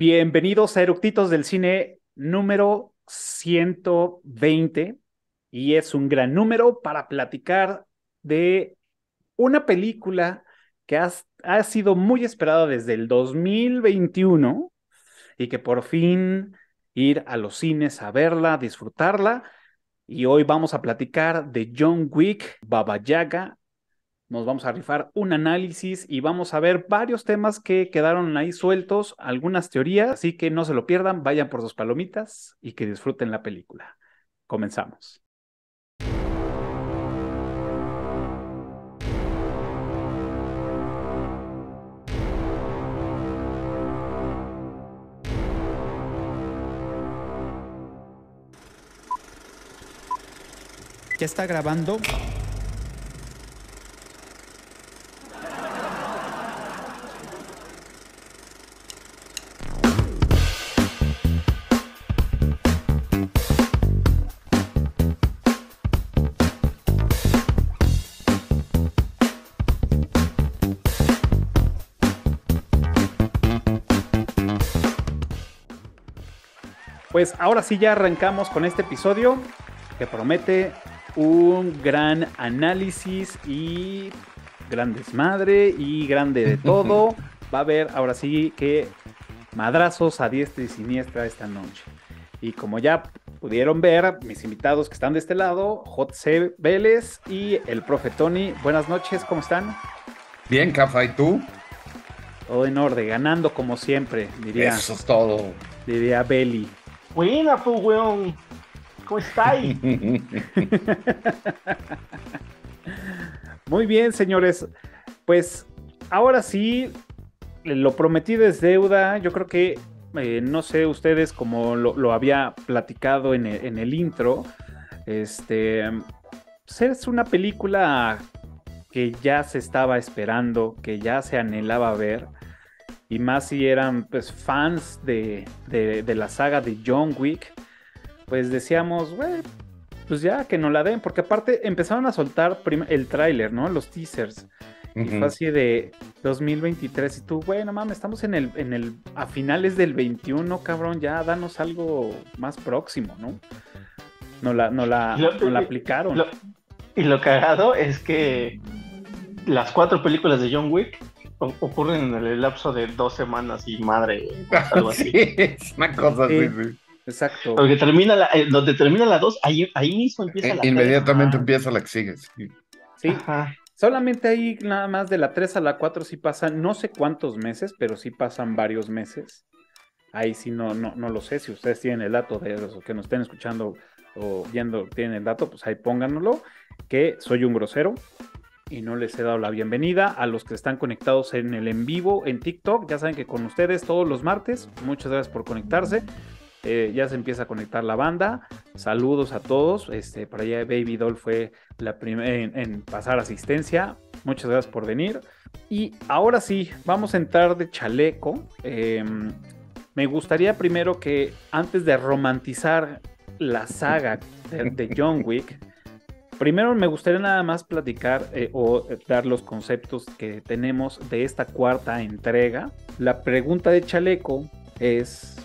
Bienvenidos a Eructitos del Cine número 120 y es un gran número para platicar de una película que ha sido muy esperada desde el 2021 y que por fin ir a los cines a verla, disfrutarla. Y hoy vamos a platicar de John Wick, Baba Yaga nos vamos a rifar un análisis y vamos a ver varios temas que quedaron ahí sueltos, algunas teorías, así que no se lo pierdan, vayan por sus palomitas y que disfruten la película. Comenzamos. ¿Ya está grabando? pues ahora sí ya arrancamos con este episodio que promete un gran análisis y gran desmadre y grande de todo. Va a haber ahora sí que madrazos a diestra y siniestra esta noche. Y como ya pudieron ver, mis invitados que están de este lado, J.C. Vélez y el profe Tony. Buenas noches, ¿cómo están? Bien, Cafa, ¿y tú? Todo en orden, ganando como siempre, diría. Eso es todo. Diría Beli. Pues, weón. ¿Cómo estáis? Muy bien, señores. Pues ahora sí, lo prometido es deuda. Yo creo que, eh, no sé ustedes, como lo, había platicado en el, intro, este, es una película que ya se estaba esperando, que ya se anhelaba ver y más si eran pues, fans de, de, la saga de John Wick, pues decíamos, güey, pues ya que no la den, porque aparte empezaron a soltar el tráiler, ¿no? Los teasers. Y fue así de 2023 y tú, güey, no mames, estamos en el, en el, a finales del 21, cabrón, ya danos algo más próximo, ¿no? No la, no la, la aplicaron. y lo cagado es que las cuatro películas de John Wick ocurren en el lapso de dos semanas y madre, algo así. una cosa Exacto. termina eh, donde termina la dos ahí, ahí mismo empieza eh, la Inmediatamente empieza la que sigue. Sí. Solamente ahí nada más de la 3 a la 4 sí pasan, no sé cuántos meses, pero sí pasan varios meses. Ahí sí no, no, no lo sé. Si ustedes tienen el dato de los que nos estén escuchando o viendo, tienen el dato, pues ahí pónganlo. Que soy un grosero, y no les he dado la bienvenida a los que están conectados en el en vivo en TikTok. Ya saben que con ustedes todos los martes. Muchas gracias por conectarse. Eh, ya se empieza a conectar la banda. Saludos a todos. Este, para allá Baby Doll fue la primera en, pasar asistencia. Muchas gracias por venir. Y ahora sí, vamos a entrar de chaleco. Em, me gustaría primero que antes de romantizar la saga de John Wick, primero me gustaría nada más platicar eh, o eh, dar los conceptos que tenemos de esta cuarta entrega. La pregunta de Chaleco es,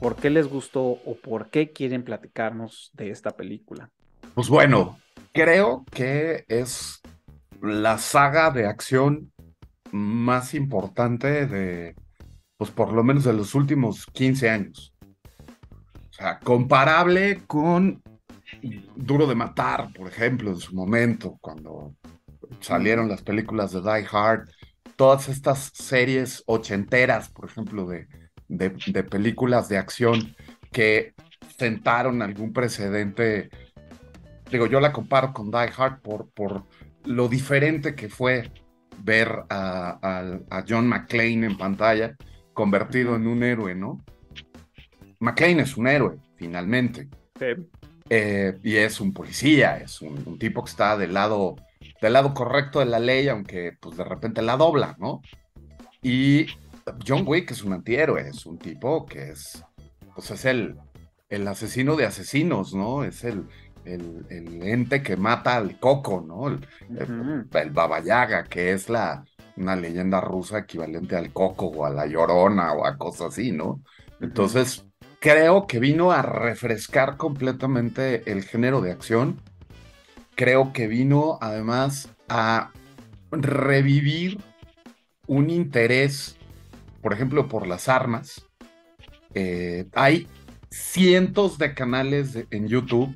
¿por qué les gustó o por qué quieren platicarnos de esta película? Pues bueno, creo que es la saga de acción más importante de, pues por lo menos de los últimos 15 años. O sea, comparable con Duro de Matar, por ejemplo, en su momento, cuando salieron las películas de Die Hard, todas estas series ochenteras, por ejemplo, de, de, películas de acción que sentaron algún precedente. Digo, yo la comparo con Die Hard por, por lo diferente que fue ver a, John McClane en pantalla convertido en un héroe, ¿no? McClane es un héroe, finalmente. Sí. Eh, y es un policía, es un, tipo que está del lado, del lado correcto de la ley, aunque pues de repente la dobla, ¿no? Y John Wick es un antihéroe, es un tipo que es, pues es el, el asesino de asesinos, ¿no? Es el, el, ente que mata al coco, ¿no? El, Baba babayaga, que es la, una leyenda rusa equivalente al coco o a la llorona o a cosas así, ¿no? Entonces, creo que vino a refrescar completamente el género de acción. Creo que vino además a revivir un interés, por ejemplo, por las armas. Eh, hay cientos de canales en YouTube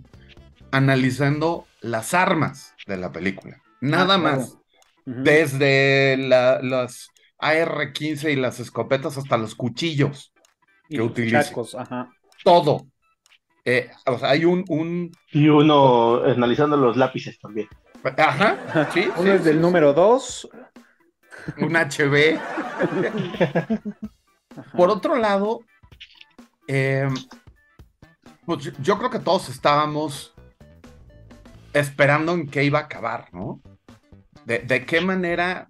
analizando las armas de la película. Nada ah, más. Desde las AR-15 y las escopetas hasta los cuchillos que utilice. Todo. Eh, hay un, un, Y uno analizando los lápices también. Ajá, uno es del número 2. Un HB. Por otro lado, em, pues, yo creo que todos estábamos esperando en qué iba a acabar, ¿no? De, de qué manera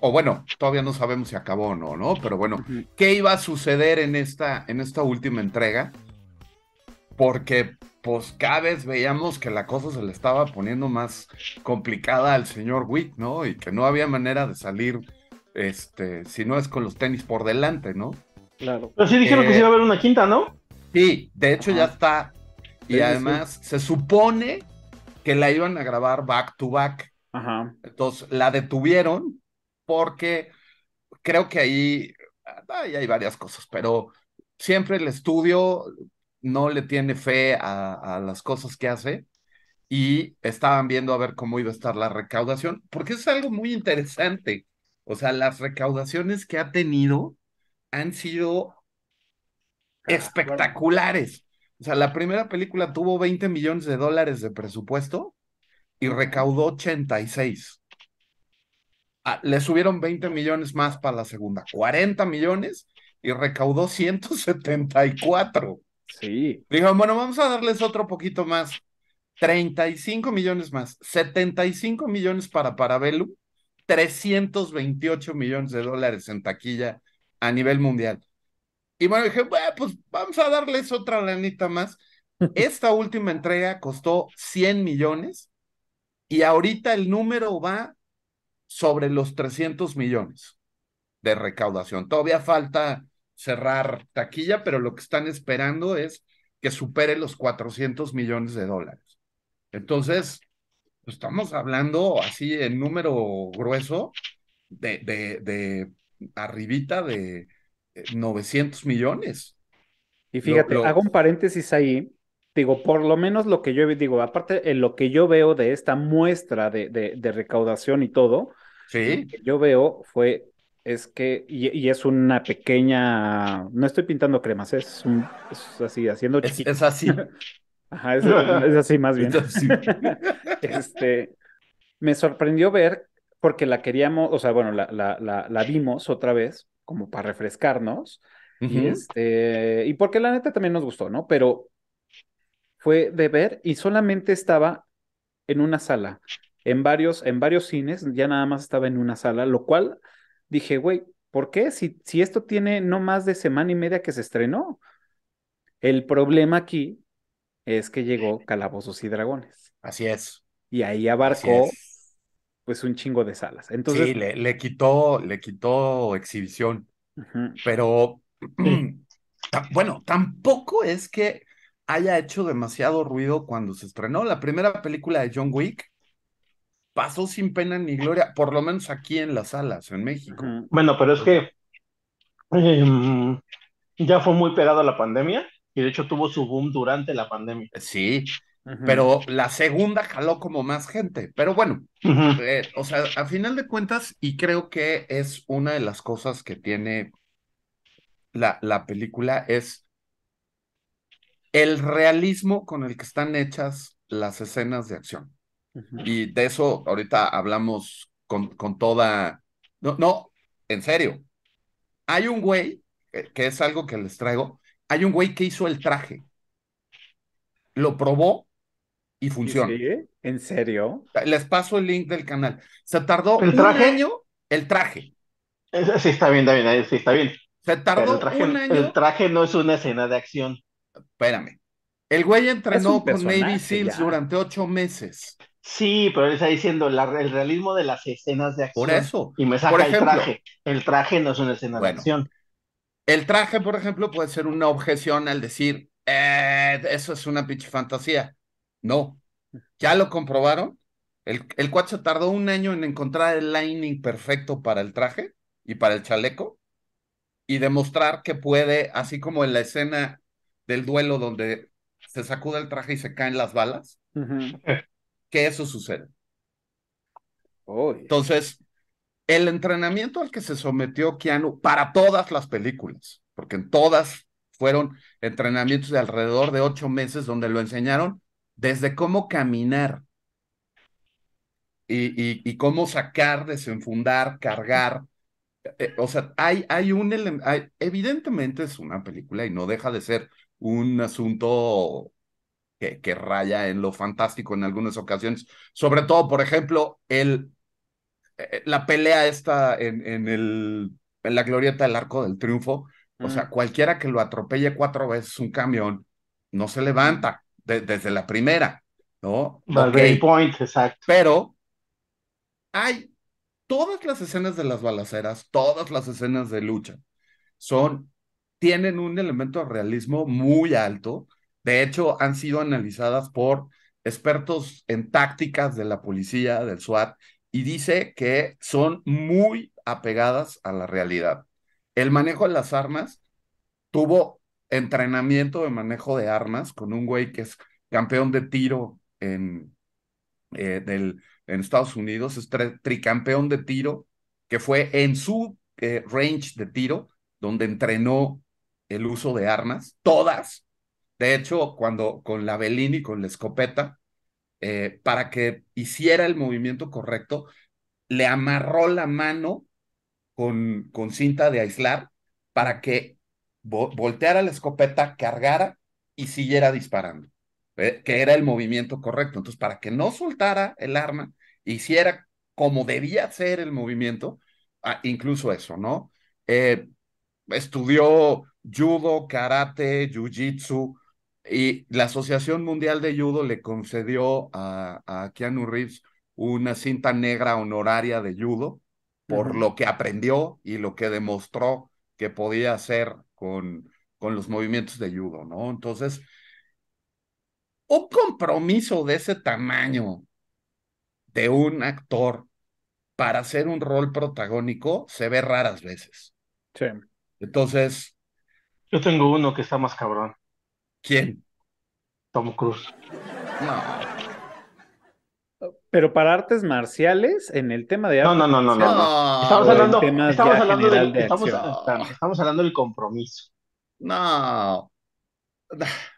o, bueno, todavía no sabemos si acabó o no, ¿no? Pero bueno, ¿qué iba a suceder en esta, en esta última entrega? Porque pues cada vez veíamos que la cosa se le estaba poniendo más complicada al señor Wick, ¿no? Y que no había manera de salir, este, si no es con los tenis por delante, ¿no? Claro. Pero sí dijeron que se iba a haber una quinta, ¿no? Sí, de hecho ya está. Y además se supone que la iban a grabar back to back. Ajá. Entonces la detuvieron porque creo que ahí, ahí hay varias cosas, pero siempre el estudio no le tiene fe a, a las cosas que hace y estaban viendo a ver cómo iba a estar la recaudación, porque es algo muy interesante. O sea, las recaudaciones que ha tenido han sido ah, espectaculares. O sea, la primera película tuvo 20 millones de dólares de presupuesto y recaudó 86. Ah, le subieron 20 millones más para la segunda, 40 millones y recaudó 174. Sí. Dijo, bueno, vamos a darles otro poquito más. 35 millones más, 75 millones para Parabellum, 328 millones de dólares en taquilla a nivel mundial. Y bueno, dije, bueno, pues vamos a darles otra lanita más. Esta última entrega costó 100 millones y ahorita el número va sobre los 300 millones de recaudación. Todavía falta cerrar taquilla, pero lo que están esperando es que supere los 400 millones de dólares. Entonces, estamos hablando así en número grueso de, de, de arribita de 900 eh, millones. Y fíjate, hago un paréntesis ahí. Digo, por lo menos lo que yo digo, aparte en eh, lo que yo veo de esta muestra de, de recaudación y todo, Sí. yo veo fue, es que, y, es una pequeña, no estoy pintando cremas, es, así, haciendo Es, así. Ajá, es, así más bien. este, me sorprendió ver, porque la queríamos, o sea, bueno, la, la, vimos otra vez, como para refrescarnos, y, este, y porque la neta también nos gustó, ¿no? Pero fue de ver y solamente estaba en una sala en varios, en varios cines, ya nada más estaba en una sala, lo cual dije, güey, ¿por qué? Si, si esto tiene no más de semana y media que se estrenó. El problema aquí es que llegó Calabozos y Dragones. Así es. Y ahí abarcó pues un chingo de salas. Entonces... Sí, le, quitó, le quitó exhibición. Pero bueno, tampoco es que haya hecho demasiado ruido cuando se estrenó. La primera película de John Wick pasó sin pena ni gloria, por lo menos aquí en las salas, en México. Bueno, pero es que em, ya fue muy pegada la pandemia y de hecho tuvo su boom durante la pandemia. Sí, pero la segunda jaló como más gente, pero bueno, eh, o sea, a final de cuentas, y creo que es una de las cosas que tiene la, la película, es el realismo con el que están hechas las escenas de acción. Y de eso ahorita hablamos con, con toda... No, no, en serio. Hay un güey, eh, que es algo que les traigo, hay un güey que hizo el traje. Lo probó y funciona. ¿En serio? Les paso el link del canal. Se tardó ¿El trajeño el traje. Sí, está bien, está bien, sí, está bien. Se tardó el traje, un año. El traje no es una escena de acción. Espérame. El güey entrenó con Navy Seals durante ocho meses. Sí, pero él está diciendo el realismo de las escenas de acción. Por eso. Y me saca el traje. El traje no es una escena de acción. El traje, por ejemplo, puede ser una objeción al decir, eh, eso es una pinche fantasía. No. Ya lo comprobaron. El, el cuacho tardó un año en encontrar el lining perfecto para el traje y para el chaleco y demostrar que puede, así como en la escena del duelo donde se sacuda el traje y se caen las balas, que eso sucede. Entonces, el entrenamiento al que se sometió Keanu para todas las películas, porque en todas fueron entrenamientos de alrededor de ocho meses donde lo enseñaron desde cómo caminar y, y, cómo sacar, desenfundar, cargar. Eh, eh, o sea, hay, hay un elemento, evidentemente es una película y no deja de ser un asunto que, raya en lo fantástico en algunas ocasiones. Sobre todo, por ejemplo, el, eh, la pelea esta en, en, el, en la glorieta del Arco del Triunfo. O sea, mm. cualquiera que lo atropelle cuatro veces un camión no se levanta desde la primera, ¿no? exacto. Pero hay todas las escenas de las balaceras, todas las escenas de lucha, son, tienen un elemento de realismo muy alto de hecho, han sido analizadas por expertos en tácticas de la policía, del SWAT, y dice que son muy apegadas a la realidad. El manejo de las armas tuvo entrenamiento de manejo de armas con un güey que es campeón de tiro en, eh, Estados Unidos, es tricampeón de tiro, que fue en su eh, range de tiro donde entrenó el uso de armas, todas, de hecho, cuando con la Bellini, con la escopeta, eh, para que hiciera el movimiento correcto, le amarró la mano con, con cinta de aislar para que volteara la escopeta, cargara y siguiera disparando, eh, que era el movimiento correcto. Entonces, para que no soltara el arma, hiciera como debía ser el movimiento, ah, incluso eso, ¿no? Eh, estudió judo, karate, jiu-jitsu, y la Asociación Mundial de Judo le concedió a, a Keanu Reeves una cinta negra honoraria de judo por lo que aprendió y lo que demostró que podía hacer con, con los movimientos de judo, ¿no? Entonces, un compromiso de ese tamaño de un actor para hacer un rol protagónico se ve raras veces. Sí. Entonces. Yo tengo uno que está más cabrón. ¿Quién? Tomo Cruz. No. Pero para artes marciales, en el tema de artes No, no, no, no, no. Estamos hablando, estamos hablando, del, compromiso. No.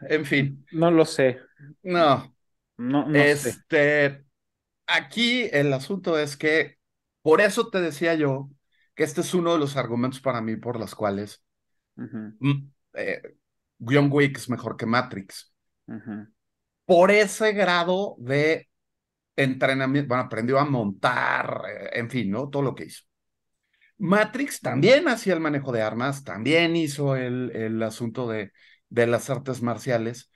En fin. No lo sé. No. No, no este, Aquí el asunto es que, por eso te decía yo que este es uno de los argumentos para mí por los cuales John Wick es mejor que Matrix. Por ese grado de entrenamiento, bueno, aprendió a montar, eh, en fin, ¿no? Todo lo que hizo. Matrix también hacía el manejo de armas, también hizo el, el asunto de, de las artes marciales,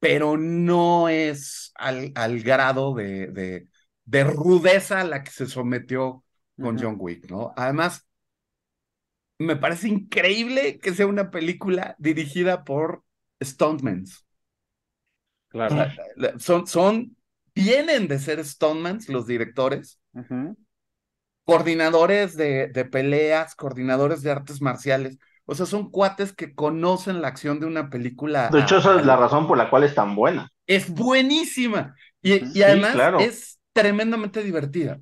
pero no es al, al grado de, de, rudeza a la que se sometió con John Wick, ¿no? Además, me parece increíble que sea una película dirigida por Stonemans. Claro. Son, son, vienen de ser Stonemans los directores, coordinadores de, peleas, coordinadores de artes marciales. O sea, son cuates que conocen la acción de una película. De hecho, esa es la ah, razón por la cual es tan buena. Es buenísima. Y, además es tremendamente divertida.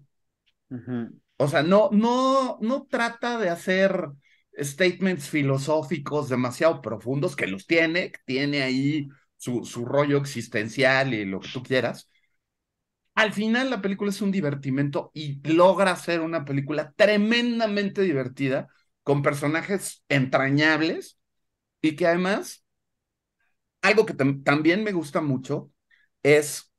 O sea, no, no, no trata de hacer statements filosóficos demasiado profundos, que los tiene, tiene ahí su, su rollo existencial y lo que tú quieras. Al final la película es un divertimento y logra ser una película tremendamente divertida, con personajes entrañables y que además, algo que también me gusta mucho es,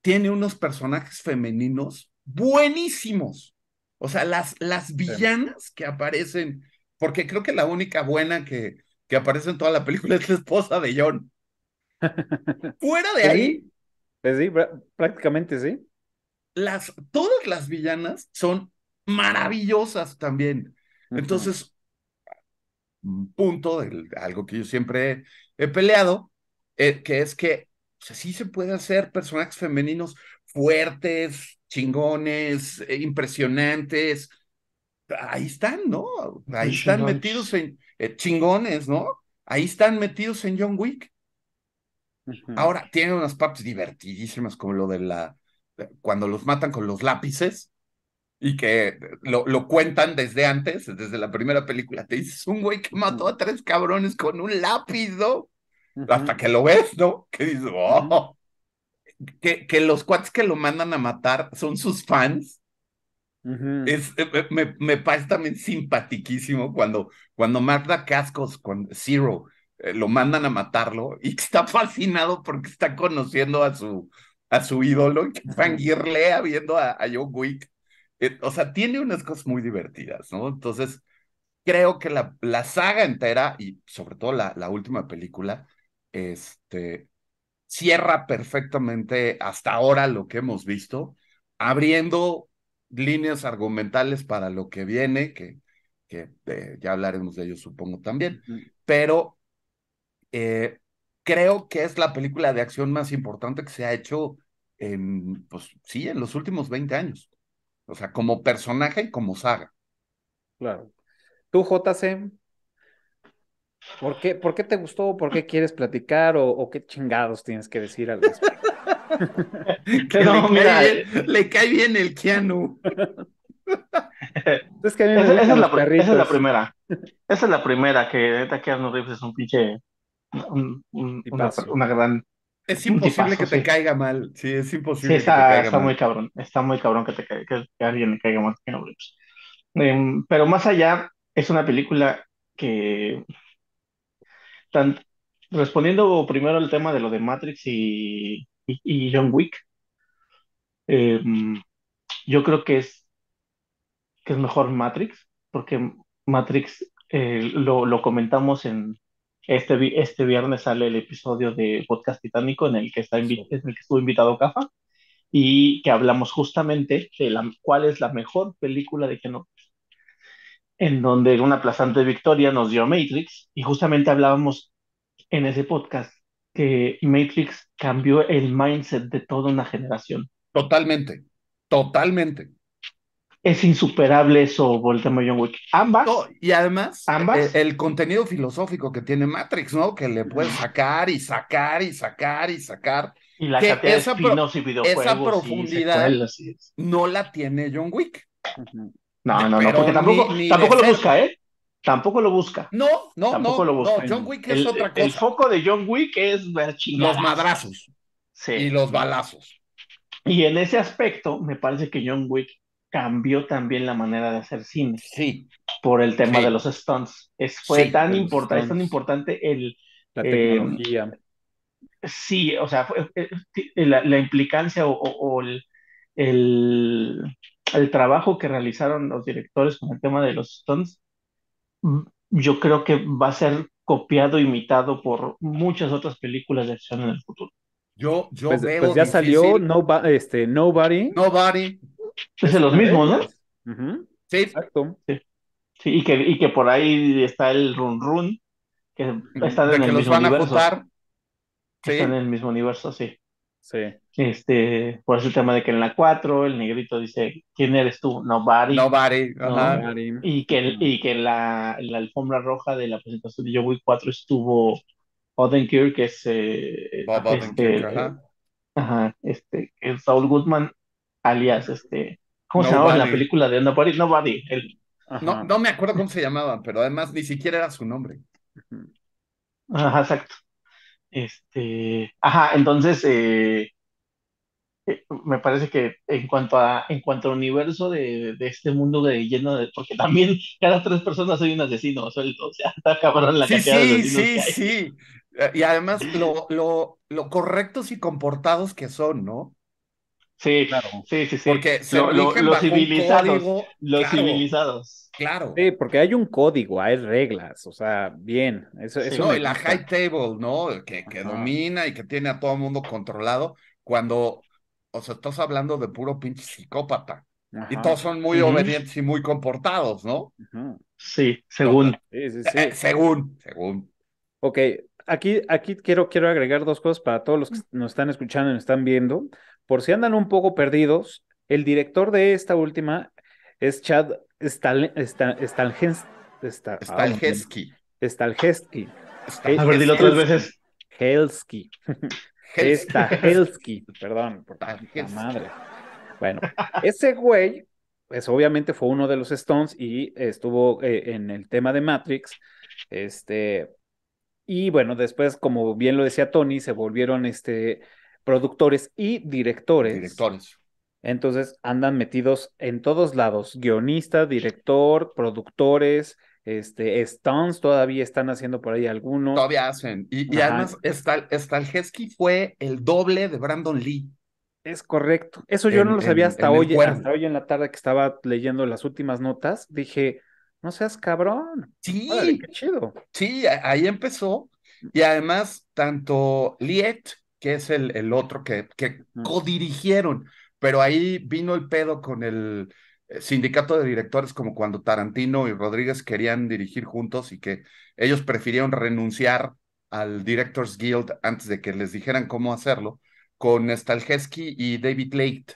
tiene unos personajes femeninos buenísimos. O sea, las, las villanas que aparecen porque creo que la única buena que, que aparece en toda la película es la esposa de John. Fuera de pues ahí. sí, pues prácticamente sí. Las, todas las villanas son maravillosas también. Entonces, un Entonces, punto, de algo que yo siempre he, peleado, eh, que es que sí se puede hacer personajes femeninos fuertes, chingones, eh, impresionantes, ahí están, ¿no? Ahí pues, están metidos en eh, chingones, ¿no? Ahí están metidos en John Wick. Ahora, tienen unas partes divertidísimas como lo de la, cuando los matan con los lápices y que lo, lo cuentan desde antes, desde la primera película. Te dices, un güey que mató a tres cabrones con un lápiz, ¿no? Hasta que lo ves, ¿no? Que dices, oh. que, que los cuates que lo mandan a matar son sus fans eh, eh, me, parece también simpatiquísimo cuando, cuando mata cascos, con Zero, eh, lo mandan a matarlo y está fascinado porque está conociendo a su, a su ídolo y que viendo a, a John Wick. o sea, tiene unas cosas muy divertidas, ¿no? Entonces, creo que la, saga entera y sobre todo la, la última película, este, cierra perfectamente hasta ahora lo que hemos visto, abriendo líneas argumentales para lo que viene, que, que eh, ya hablaremos de ellos supongo también, pero eh, creo que es la película de acción más importante que se ha hecho en, pues sí, en los últimos 20 años. O sea, como personaje y como saga. Claro. ¿Tú, JC? ¿Por qué, ¿Por qué te gustó? ¿Por qué quieres platicar? ¿O, o qué chingados tienes que decir al respecto? Eh. le, cae, bien el Keanu. esa, es la, primera. Esa es la primera que neta Keanu Reeves es un pinche. Un, una, gran. Es imposible que te caiga mal. Sí, es imposible. está, muy cabrón. Está muy cabrón que, te, alguien le caiga mal Keanu Reeves. Em, pero más allá, es una película que. respondiendo primero al tema de lo de Matrix y y, John Wick. Eh, mm. yo creo que es, que es mejor Matrix, porque Matrix eh, lo, comentamos en este, este viernes sale el episodio de Podcast Titánico en el que, está en el estuvo invitado Cafa y que hablamos justamente de la, cuál es la mejor película de no en donde una aplastante victoria nos dio Matrix y justamente hablábamos en ese podcast que Matrix cambió el mindset de toda una generación. Totalmente, totalmente. Es insuperable eso, Volta y John Wick. Ambas. y además, eh, El, contenido filosófico que tiene Matrix, ¿no? Que le puedes sacar y sacar y sacar y sacar. Y la que esa profundidad no la tiene John Wick. No, no, no, porque tampoco, tampoco lo busca, ¿eh? Tampoco lo busca. No, no, Tampoco no, lo busca. John Wick es el, otra cosa. El foco de John Wick es ver Los madrazos. Sí. Y los balazos. Y en ese aspecto, me parece que John Wick cambió también la manera de hacer cine. Sí. Por el tema de los stunts. Es, fue tan importante, es tan importante el. La eh, tecnología. sí, o sea, eh, eh, la, implicancia o, el, el, trabajo que realizaron los directores con el tema de los stunts Mm, yo creo que va a ser copiado, imitado por muchas otras películas de acción en el futuro. Yo, yo pues, veo. Pues, ya salió no, este, Nobody. Nobody. Es de los este, mismos, ¿no? ¿eh? Sí. Exacto. Sí. y, que, por ahí está el Run Run, que están de en el que mismo Están en el mismo universo, sí. Sí. Este, por ese tema de que en la 4 el negrito dice, ¿quién eres tú? Nobody. Nobody. ¿no? Y que, y que la, la, alfombra roja de la presentación de yo voy 4 estuvo Odenkirk, que es... Eh, este, ajá. este, Saul Goodman, alias, este, ¿cómo se llamaba en la película de Nobody? Nobody. no, no me acuerdo cómo se llamaba, pero además ni siquiera era su nombre. Ajá, exacto. Este, ajá, entonces... Eh, eh, me parece que en cuanto a en cuanto al universo de, este mundo de lleno de porque también cada tres personas hay un asesino suelto, o sea, está cabrón la sí, sí, sí, sí. Y además lo, lo, correctos y comportados que son, ¿no? Sí, claro. Sí, sí, sí. Porque los civilizados, los claro, civilizados. Claro. Sí, porque hay un código, hay reglas, o sea, bien. Eso, es no, la high table, ¿no? Que, que domina y que tiene a todo el mundo controlado. Cuando o sea, estás hablando de puro pinche psicópata. Y todos son muy obedientes y muy comportados, ¿no? Sí, según. Sí, sí, eh, sí. según, según. Ok, aquí, aquí quiero, quiero agregar dos cosas para todos los que nos están escuchando y nos están viendo. Por si andan un poco perdidos, el director de esta última es Chad Stal, Stal, Stal, ah, A ver, dilo tres veces. Helsky. Esta Helski, perdón, por la ah, madre. Bueno, ese güey, pues obviamente fue uno de los Stones y estuvo eh, en el tema de Matrix. Este, y bueno, después, como bien lo decía Tony, se volvieron este, productores y directores. Directores. Entonces andan metidos en todos lados, guionista, director, productores, este, Stones todavía están haciendo por ahí algunos. Todavía hacen. Y, y además, Stalheski fue el doble de Brandon Lee. Es correcto. Eso yo no lo sabía hasta hoy, hasta hoy en la tarde que estaba leyendo las últimas notas. Dije, no seas cabrón. Sí. chido. Sí, ahí empezó. Y además, tanto Liet, que es el, el otro que, que codirigieron, pero ahí vino el pedo con el eh, sindicato de directores como cuando Tarantino y Rodríguez querían dirigir juntos y que ellos prefirieron renunciar al Directors Guild antes de que les dijeran cómo hacerlo, con Staljesky y David Leight.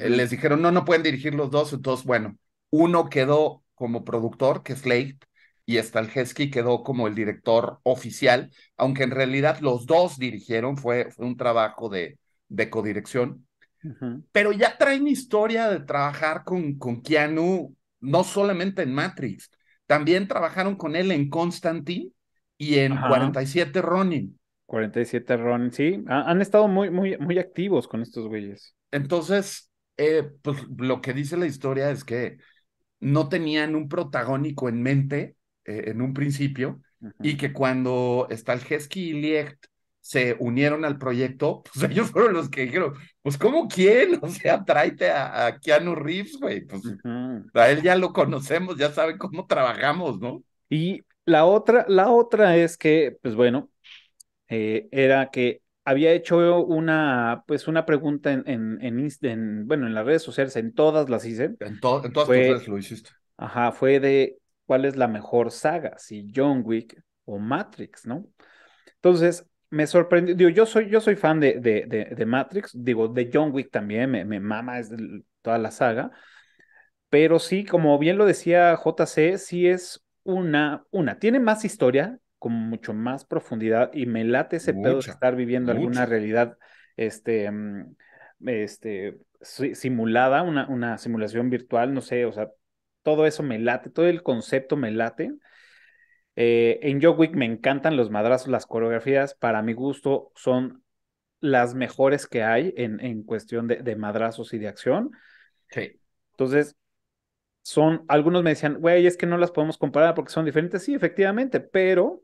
Eh, les dijeron, no, no pueden dirigir los dos, entonces, bueno, uno quedó como productor, que es Leight, y Stalhesky quedó como el director oficial, aunque en realidad los dos dirigieron, fue, un trabajo de, de codirección pero ya traen historia de trabajar con, con Keanu, no solamente en Matrix, también trabajaron con él en Constantine y en 47 Ronin. 47 Ronin, sí, han estado muy, muy, muy activos con estos güeyes. Entonces, eh, pues lo que dice la historia es que no tenían un protagónico en mente eh, en un principio y que cuando está el y Liecht, se unieron al proyecto, pues ellos fueron los que dijeron, pues ¿cómo quién? O sea, tráete a, Keanu Reeves, güey. Pues a él ya lo conocemos, ya sabe cómo trabajamos, ¿no? Y la otra, la otra es que, pues bueno, eh, era que había hecho una, pues una pregunta en, en, en, bueno, en las redes sociales, en todas las hice. En, todas, en todas las lo hiciste. Ajá, fue de cuál es la mejor saga, si John Wick o Matrix, ¿no? Entonces, me sorprendió. Digo, yo soy, yo soy fan de, de, de, Matrix, digo, de John Wick también, me, mama es toda la saga. Pero sí, como bien lo decía JC, sí es una, una, tiene más historia, con mucho más profundidad, y me late ese pedo de estar viviendo alguna realidad, este, mm, este, simulada, una, una simulación virtual, no sé, o sea, todo eso me late, todo el concepto me late. Eh, en Joe me encantan los madrazos, las coreografías, para mi gusto son las mejores que hay en, en cuestión de, madrazos y de acción. Entonces, son, algunos me decían, güey, es que no las podemos comparar porque son diferentes. Sí, efectivamente, pero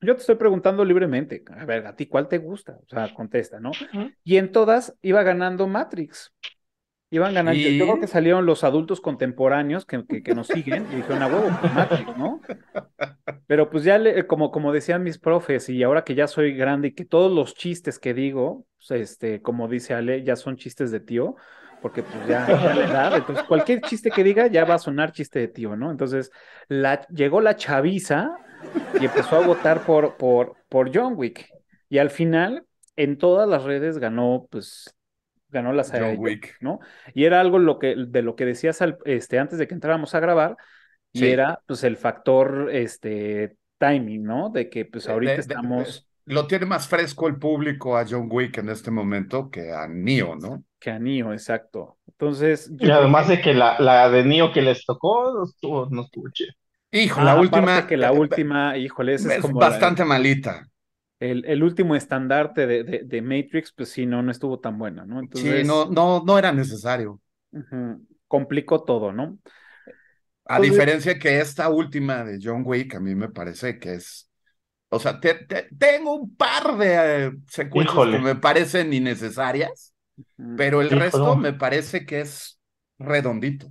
yo te estoy preguntando libremente, a ver, ¿a ti cuál te gusta? O sea, contesta, ¿no? Y en todas iba ganando Matrix. Iban ganando. Y... creo que salieron los adultos contemporáneos que, nos siguen y dijeron, a huevo, pues, Matrix, ¿no? Pero pues ya, como, como decían mis profes, y ahora que ya soy grande y que todos los chistes que digo, pues, este, como dice Ale, ya son chistes de tío, porque pues ya, ya la edad, entonces cualquier chiste que diga ya va a sonar chiste de tío, ¿no? Entonces llegó la chaviza y empezó a votar por, por, por John Wick. Y al final, en todas las redes ganó, pues, ganó la John ¿no? Y era algo lo que, de lo que decías este, antes de que entráramos a grabar, y era pues el factor este, timing, ¿no? De que pues ahorita estamos... lo tiene más fresco el público a John Wick en este momento que a Neo, ¿no? Que a Neo, exacto. Entonces... Y además de que la, la de Neo que les tocó, no estuvo, no estuvo Hijo, ah, la última. que la eh, última, híjole, es, Bastante malita el, último estandarte de, Matrix, pues sí, no, no estuvo tan buena, ¿no? Entonces, sí, no, no, no era necesario. complicó todo, ¿no? A pues, diferencia que esta última de John Wick, a mí me parece que es. O sea, tengo un par de eh, secuencias que me parecen innecesarias, pero el resto me parece que es redondito.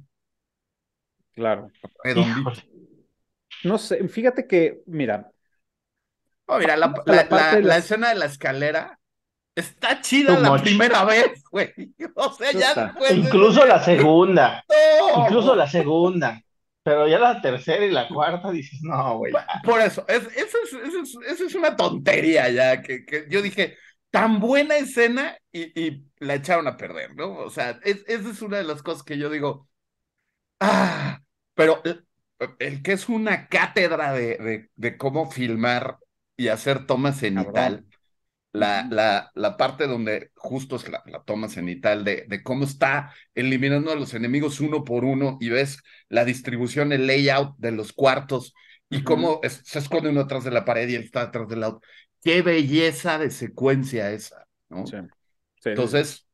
Claro. Redondito. No sé, fíjate que, mira, Oh, mira, la, escena de la escalera está chida la primera vez, güey. O sea, ya Incluso la segunda. incluso la segunda. Pero ya la tercera y la cuarta dices, no, güey. Por eso, es, eso, es, una tontería ya, que, yo dije, tan buena escena y, y la echaron a perder, ¿no? O sea, esa es una de las cosas que yo digo, ah, pero el, que es una cátedra de cómo filmar y hacer toma cenital. La, la, la, parte donde justo es la, toma cenital de, de, cómo está eliminando a los enemigos uno por uno y ves la distribución, el layout de los cuartos y cómo se esconde uno atrás de la pared y él está atrás del lado. Qué belleza de secuencia esa, ¿no? Sí. Entonces,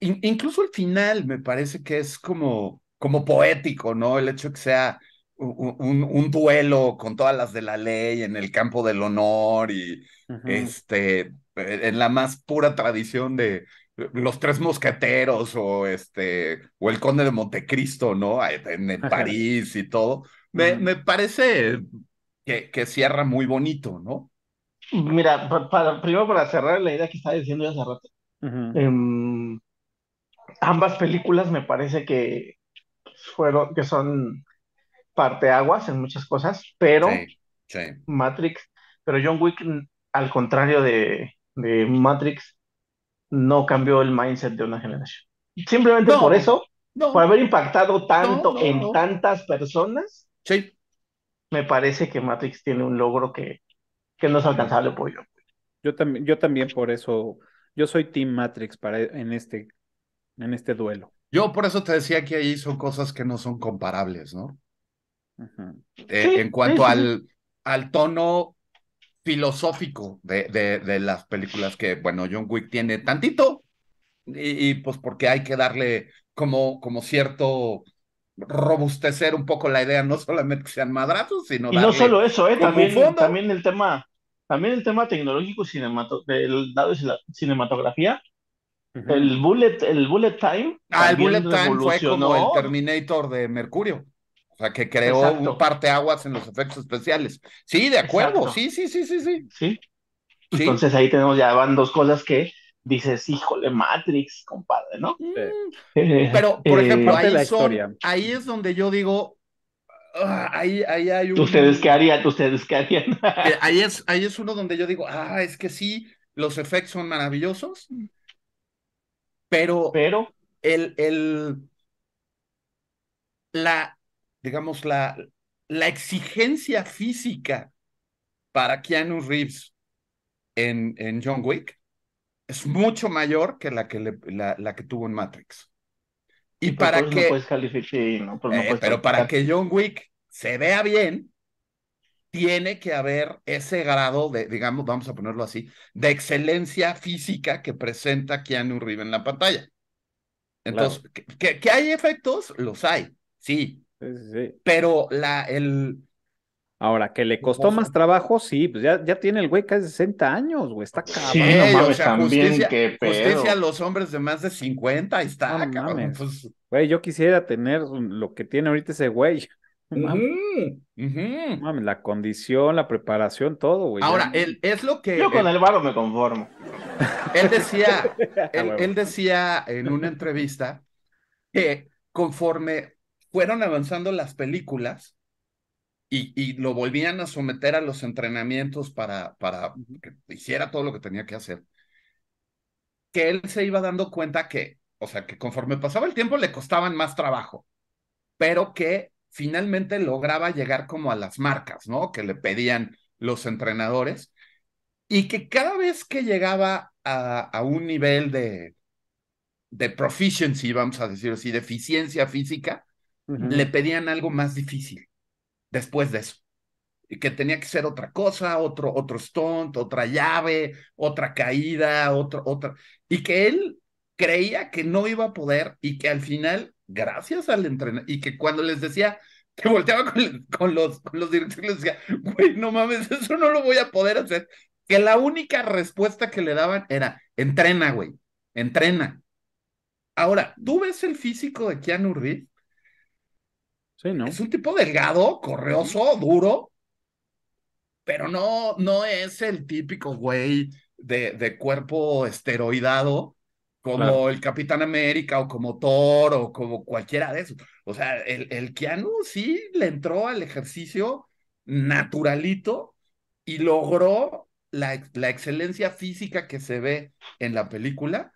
incluso el final me parece que es como, como poético, ¿no? El hecho que sea un, un, duelo con todas las de la ley en el campo del honor y este e, en la más pura tradición de los tres mosqueteros o este o el conde de Montecristo, ¿no? En, París y todo. Me, parece que, que, cierra muy bonito, ¿no? Mira, primero para cerrar la idea que estaba diciendo hace rato. Em, ambas películas me parece que fueron, que son parteaguas en muchas cosas, pero Matrix, pero John Wick, al contrario de, Matrix, no cambió el mindset de una generación. Simplemente por eso, por haber impactado tanto en tantas personas, sí. me parece que Matrix tiene un logro que, que no es alcanzable por John Yo también, yo también por eso, yo soy Team Matrix para e, en este, en este duelo. Yo por eso te decía que ahí son cosas que no son comparables, ¿no? Eh, en cuanto al, al tono filosófico de, de, las películas que, bueno, John Wick tiene tantito, y, pues porque hay que darle como, como cierto robustecer un poco la idea, no solamente que sean madrazos, sino... Y no solo eso, eh, también, también el tema, también el tema tecnológico del dado de la cinematografía. El bullet, el bullet time. Ah, el bullet time fue como el Terminator de Mercurio. O sea, que creó parte parte aguas en los efectos especiales. Sí, de acuerdo, sí, sí, sí, sí, sí. Entonces ahí tenemos ya van dos cosas que dices, híjole, Matrix, compadre, ¿no? Eh, pero, por eh, ejemplo, ahí, es donde yo digo, ah, ahí, ahí, hay un... ¿Ustedes qué harían? ¿Ustedes qué harían? Eh, ahí, es, ahí es uno donde yo digo, ah, es que sí, los efectos son maravillosos, pero... Pero... El, el... La, digamos, la, la exigencia física para Keanu Reeves en, en John Wick es mucho mayor que la que, la, que tuvo en Matrix. Y para que... pero, para que John Wick se vea bien, tiene que haber ese grado de, digamos, vamos a ponerlo así, de excelencia física que presenta Keanu Reeves en la pantalla. Entonces, ¿que, hay efectos? Los hay, sí, pero la, el... Ahora, que le costó más trabajo, sí, pues ya, ya tiene el güey casi 60 años, güey, está cabrón. también, justicia, justicia, los hombres de más de 50, ahí está, pues. Güey, yo quisiera tener lo que tiene ahorita ese güey. la condición, la preparación, todo, güey. Ahora, él, es lo que. Yo con el barro me conformo. Él decía, él, decía en una entrevista que conforme fueron avanzando las películas y, lo volvían a someter a los entrenamientos para, que hiciera todo lo que tenía que hacer, que él se iba dando cuenta que, o sea, que conforme pasaba el tiempo le costaban más trabajo, pero que finalmente lograba llegar como a las marcas, ¿no? Que le pedían los entrenadores y que cada vez que llegaba a, un nivel de, de proficiency, vamos a decir así, de eficiencia física, le pedían algo más difícil después de eso. y Que tenía que ser otra cosa, otro, otro stunt, otra llave, otra caída, otro, otra. Y que él creía que no iba a poder y que al final, gracias al entrenador, y que cuando les decía, que volteaba con, los, los directores les decía, güey, no mames, eso no lo voy a poder hacer. Que la única respuesta que le daban era, entrena, güey, entrena. Ahora, tú ves el físico de Keanu Reeves ¿no? Es un tipo delgado, correoso, duro, pero no, no es el típico güey de, cuerpo esteroidado como el Capitán América o como Thor o como cualquiera de esos. O sea, el, el Keanu sí le entró al ejercicio naturalito y logró la, la, excelencia física que se ve en la película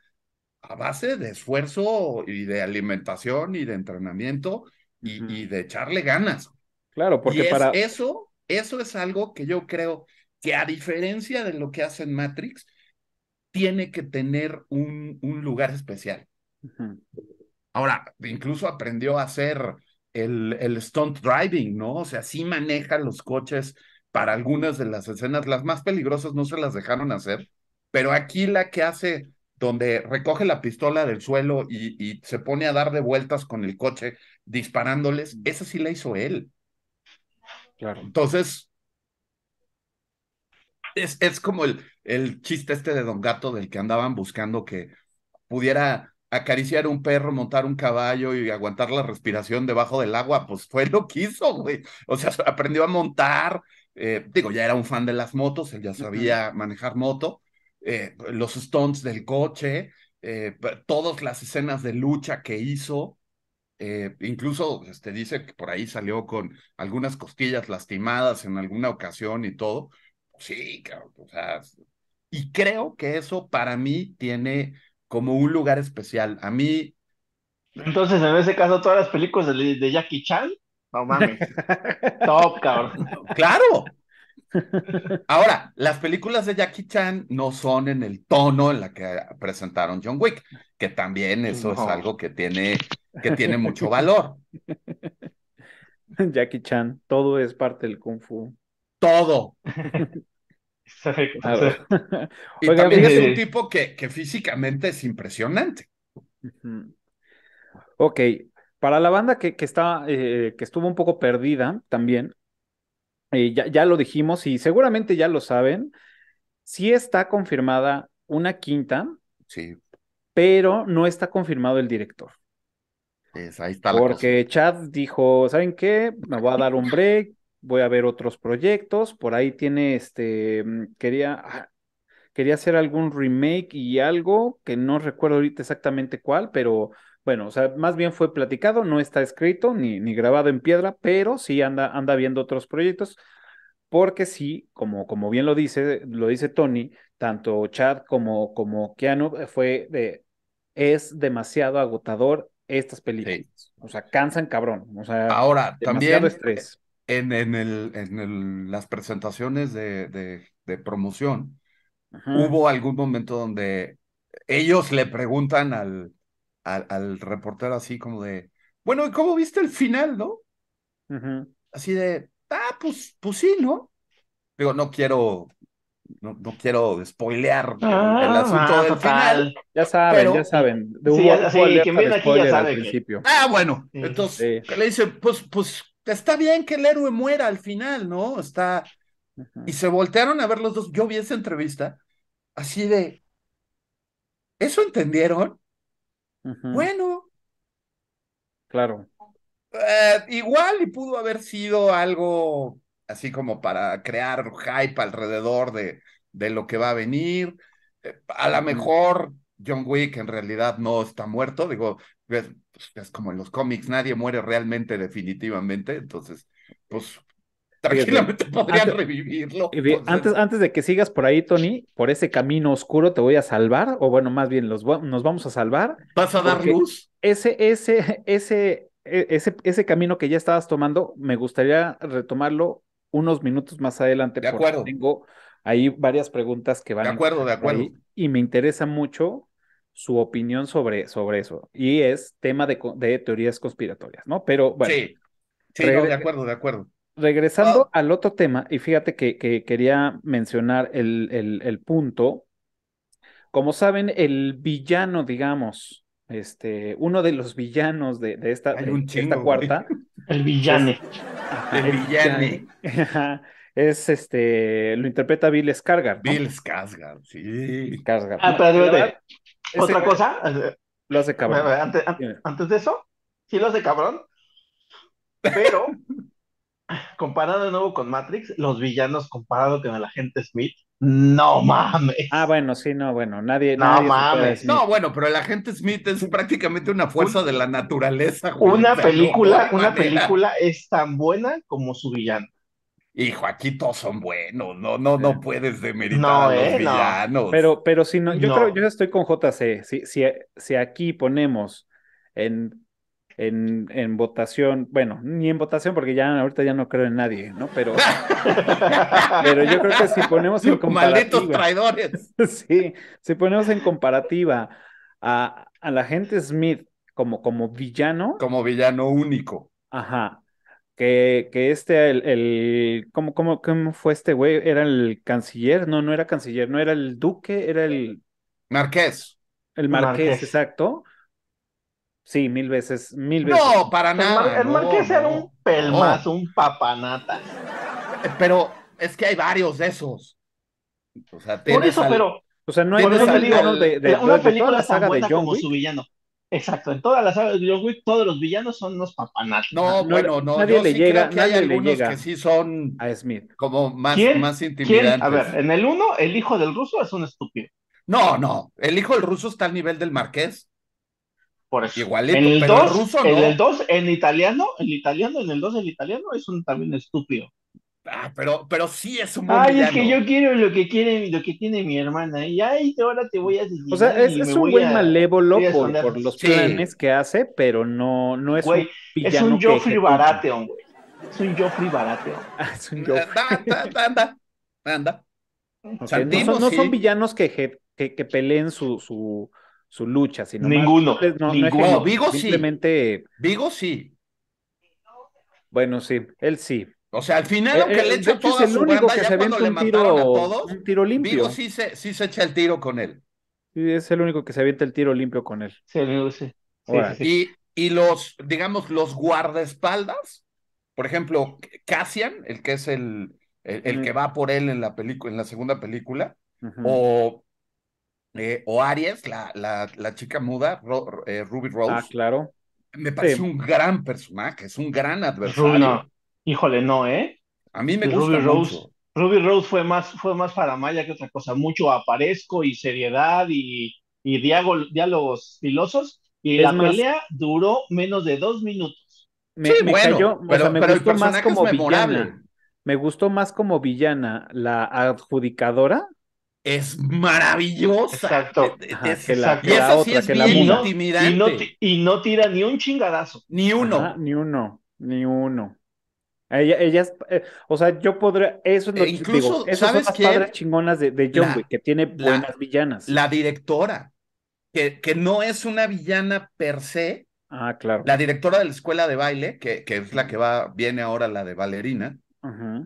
a base de esfuerzo y de alimentación y de entrenamiento y, de echarle ganas. Claro, porque para... Eso, eso es algo que yo creo que a diferencia de lo que hace en Matrix, tiene que tener un, un lugar especial. Ahora, incluso aprendió a hacer el, el stunt driving, ¿no? O sea, sí maneja los coches para algunas de las escenas, las más peligrosas no se las dejaron hacer, pero aquí la que hace donde recoge la pistola del suelo y, se pone a dar de vueltas con el coche disparándoles, esa sí la hizo él. Claro. Entonces, es, es como el, el chiste este de Don Gato del que andaban buscando que pudiera acariciar un perro, montar un caballo y aguantar la respiración debajo del agua, pues fue lo que hizo, güey. O sea, aprendió a montar, eh, digo, ya era un fan de las motos, él ya sabía manejar moto, eh, los stunts del coche, eh, todas las escenas de lucha que hizo. Eh, incluso este, dice que por ahí salió con algunas costillas lastimadas en alguna ocasión y todo. Sí, cabrón, o sea, y creo que eso para mí tiene como un lugar especial. A mí. Entonces, en ese caso, todas las películas de, de Jackie Chan, no mames. Top, cabrón. Claro, Ahora, las películas de Jackie Chan no son en el tono en la que presentaron John Wick, que también eso es algo que tiene, que tiene mucho valor. Jackie Chan, todo es parte del kung fu. Todo. y también es un tipo que, que físicamente es impresionante. Ok, para la banda que, está, eh, que estuvo un poco perdida también, eh, ya, lo dijimos y seguramente ya lo saben, sí está confirmada una quinta, sí. pero no está confirmado el director. Es, ahí está Porque Chad dijo, ¿saben qué? Me voy a dar un break, voy a ver otros proyectos, por ahí tiene este, mm, quería, ah, quería hacer algún remake y algo que no recuerdo ahorita exactamente cuál, pero bueno, o sea, más bien fue platicado, no está escrito ni, ni grabado en piedra, pero sí anda, anda viendo otros proyectos, porque sí, como, como bien lo dice, lo dice Tony, tanto Chad como, como Keanu eh, fue de, es demasiado agotador estas películas. O sea, cansan cabrón. O sea, ahora también estrés. En, en, el, en las presentaciones de, de, promoción, hubo algún momento donde ellos le preguntan al, al, al reportero así como de, bueno, ¿y cómo viste el final, no? Así de, ah, pues, pues sí, ¿no? Digo, no quiero, no, no quiero spoilear el ah, asunto ah, del final. Ya saben, ya saben. De sí, quien aquí ya sabe. Ah, bueno, entonces le dice, pues, pues está bien que el héroe muera al final, ¿no? Está... Y se voltearon a ver los dos. Yo vi esa entrevista así de, ¿eso entendieron? Bueno. Claro. Eh, igual y pudo haber sido algo así como para crear hype alrededor de, de lo que va a venir. Eh, a lo mejor John Wick en realidad no está muerto, digo, pues, es, como en los cómics, nadie muere realmente definitivamente, entonces, pues Tranquilamente podrías revivirlo. Antes, antes de que sigas por ahí, Tony, por ese camino oscuro te voy a salvar, o bueno, más bien los, nos vamos a salvar. ¿Vas a dar luz? Ese, ese, ese, e, ese, ese camino que ya estabas tomando, me gustaría retomarlo unos minutos más adelante. De acuerdo. Tengo ahí varias preguntas que van. De acuerdo, de acuerdo. y me interesa mucho su opinión sobre, sobre eso. Y es tema de, teorías conspiratorias, ¿no? Pero bueno. Sí, sí de acuerdo, de acuerdo regresando al otro tema, y fíjate que, quería mencionar el, punto. Como saben, el villano, digamos, este, uno de los villanos de, esta, cuarta. El villane. el, villane. es este, lo interpreta Bill Skarsgård. Bill Skarsgård, sí. Ah, ¿Otra cosa? Lo hace cabrón. antes de eso, sí lo hace cabrón, pero comparado de nuevo con Matrix, los villanos comparado con el agente Smith, no mames. Ah, bueno, sí, no, bueno, nadie. No mames. No, bueno, pero el agente Smith es prácticamente una fuerza de la naturaleza. Una película, una película es tan buena como su villano. Hijo, aquí todos son buenos, no, no, no puedes demeritar a los eh, villanos. Pero, pero si no, yo creo, yo estoy con JC. Si, si, si aquí ponemos en en, votación, bueno, ni en votación porque ya ahorita ya no creo en nadie, ¿no? Pero, pero yo creo que si ponemos en comparativa... Malditos traidores. sí, si ponemos en comparativa a, la gente Smith como, como villano. Como villano único. Ajá. Que, que este, el, el ¿cómo, cómo, cómo fue este güey? ¿Era el canciller? No, no era canciller, no era el duque, era el... Marqués. El marqués. exacto Sí, mil veces, mil veces. No, para nada. el Marqués era un pelmazo, un papanata. Eh, pero es que hay varios de esos. O sea, Por eso, pero. O sea, no hay una de, de, eh, una película la saga de John como Wick. su villano. Exacto, en todas las sagas de John Wick todos los villanos son unos papanatas. No, bueno, no, nadie yo llega, creo que nadie hay algunos llega que sí son a Smith. como más, más intimidantes. ¿quién? A ver, en el uno, el hijo del ruso es un estúpido. No, no, el hijo del ruso está al nivel del marqués. Por Igualito, en pues, el pero ruso En el 2, en italiano, en italiano, en el 2, el italiano es un también estúpido. Ah, pero, pero sí es un buen Ay, es que yo quiero lo que quiere, lo que tiene mi hermana. Y ay, ahora te voy a decir O sea, es, un güey malévolo por, los planes que hace, pero no, no es un villano Es un Joffrey Baratheon, güey. Es un eh, Joffrey Baratheon. es un Joffrey. Anda, anda, anda. no, son, no, son, villanos que, que, que peleen su, su su lucha, sino ninguno. no, ninguno. Vigo Simplemente... Vigo sí. Bueno, sí, él sí. O sea, al final, eh, aunque eh, le echa toda su se cuando un tiro, limpio. Vigo sí se, echa el tiro con él. Sí, es el único que se avienta el tiro limpio con él. Sí, sí. sí, y, y, los, digamos, los guardaespaldas, por ejemplo, Cassian, el que es el, el, que va por él en la película, en la segunda película, o eh, o Arias, la, la, chica muda, eh, Ruby ah, Rose. Ah, claro. Me parece un gran personaje, es un gran adversario. no. Híjole, no, ¿eh? A mí me gusta Ruby Rose. Ruby Rose fue más, fue más para Maya que otra cosa, mucho aparezco y seriedad y, diálogos filosos. Y la pelea duró menos de dos minutos. Me, sí, bueno, pero, me gustó más como Me gustó más como villana la adjudicadora es maravillosa. Exacto. y eso sí no, intimidante. Y no, tira ni un chingadazo. Ni uno. ni uno, ni uno. Ella, es, eh, o sea, yo podría, eso es e incluso, que las padres chingonas de, John que tiene buenas villanas. La directora, que, que no es una villana per se. Ah, claro. La directora de la escuela de baile, que, que es la que va, viene ahora la de bailarina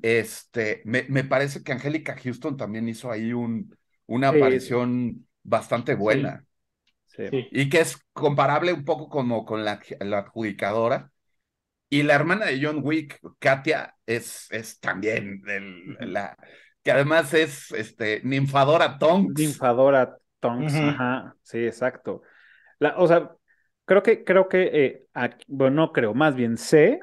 este, me, parece que Angélica Houston también hizo ahí un, una aparición bastante buena. Y que es comparable un poco como con la, adjudicadora. Y la hermana de John Wick, Katia, es, es también la, que además es este, ninfadora Tonks. Ninfadora Tonks, ajá, sí, exacto. La, o sea, creo que, creo que, eh, bueno, no creo, más bien sé,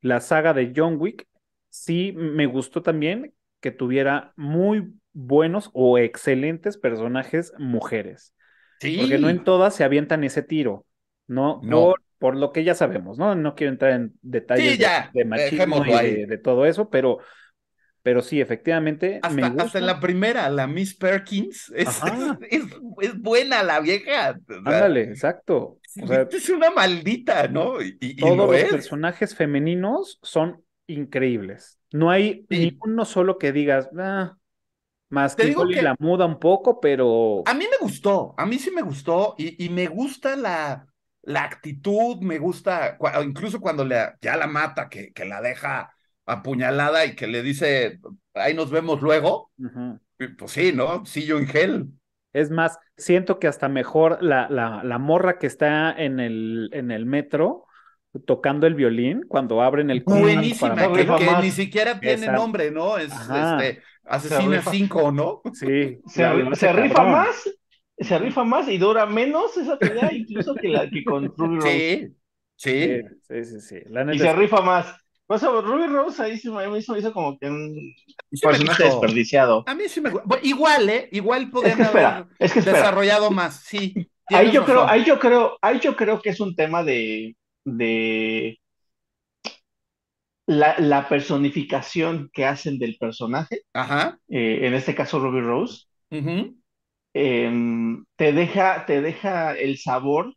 la saga de John Wick sí me gustó también que tuviera muy buenos o excelentes personajes mujeres. Porque no en todas se avientan ese tiro, ¿no? no. Por, lo que ya sabemos, ¿no? No quiero entrar en detalles De, machismo y de, todo eso, pero, pero sí, efectivamente. Hasta, la primera, la Miss Perkins, es buena la vieja. Ándale, exacto. es una maldita, ¿no? Y, los personajes femeninos son increíbles. No hay ninguno solo que digas, ah", más que, la muda un poco, pero. A mí me gustó, a mí sí me gustó y, me gusta la, actitud, me gusta, incluso cuando ya la mata, que, la deja apuñalada y que le dice, ahí nos vemos luego. Pues sí, ¿no? Sí, yo en gel. Es más, siento que hasta mejor la, la, la morra que está en el, en el metro tocando el violín cuando abren el Buenísima, que, ni siquiera tiene nombre, ¿no? Es este, Asesina 5, ¿no? Sí. Se, rifa más, se rifa más y dura menos esa tarea incluso que la que con sí, sí, sí, sí, sí. y se rifa más. O Ruby Rose ahí sí me hizo, como que un personaje desperdiciado. A mí sí me Igual, ¿eh? Igual podrían haber desarrollado más, sí. Ahí yo, creo, ahí yo creo, ahí yo creo que es un tema de, la, personificación que hacen del personaje. Ajá. Eh, en este caso, Ruby Rose. Em, te, deja, te deja el sabor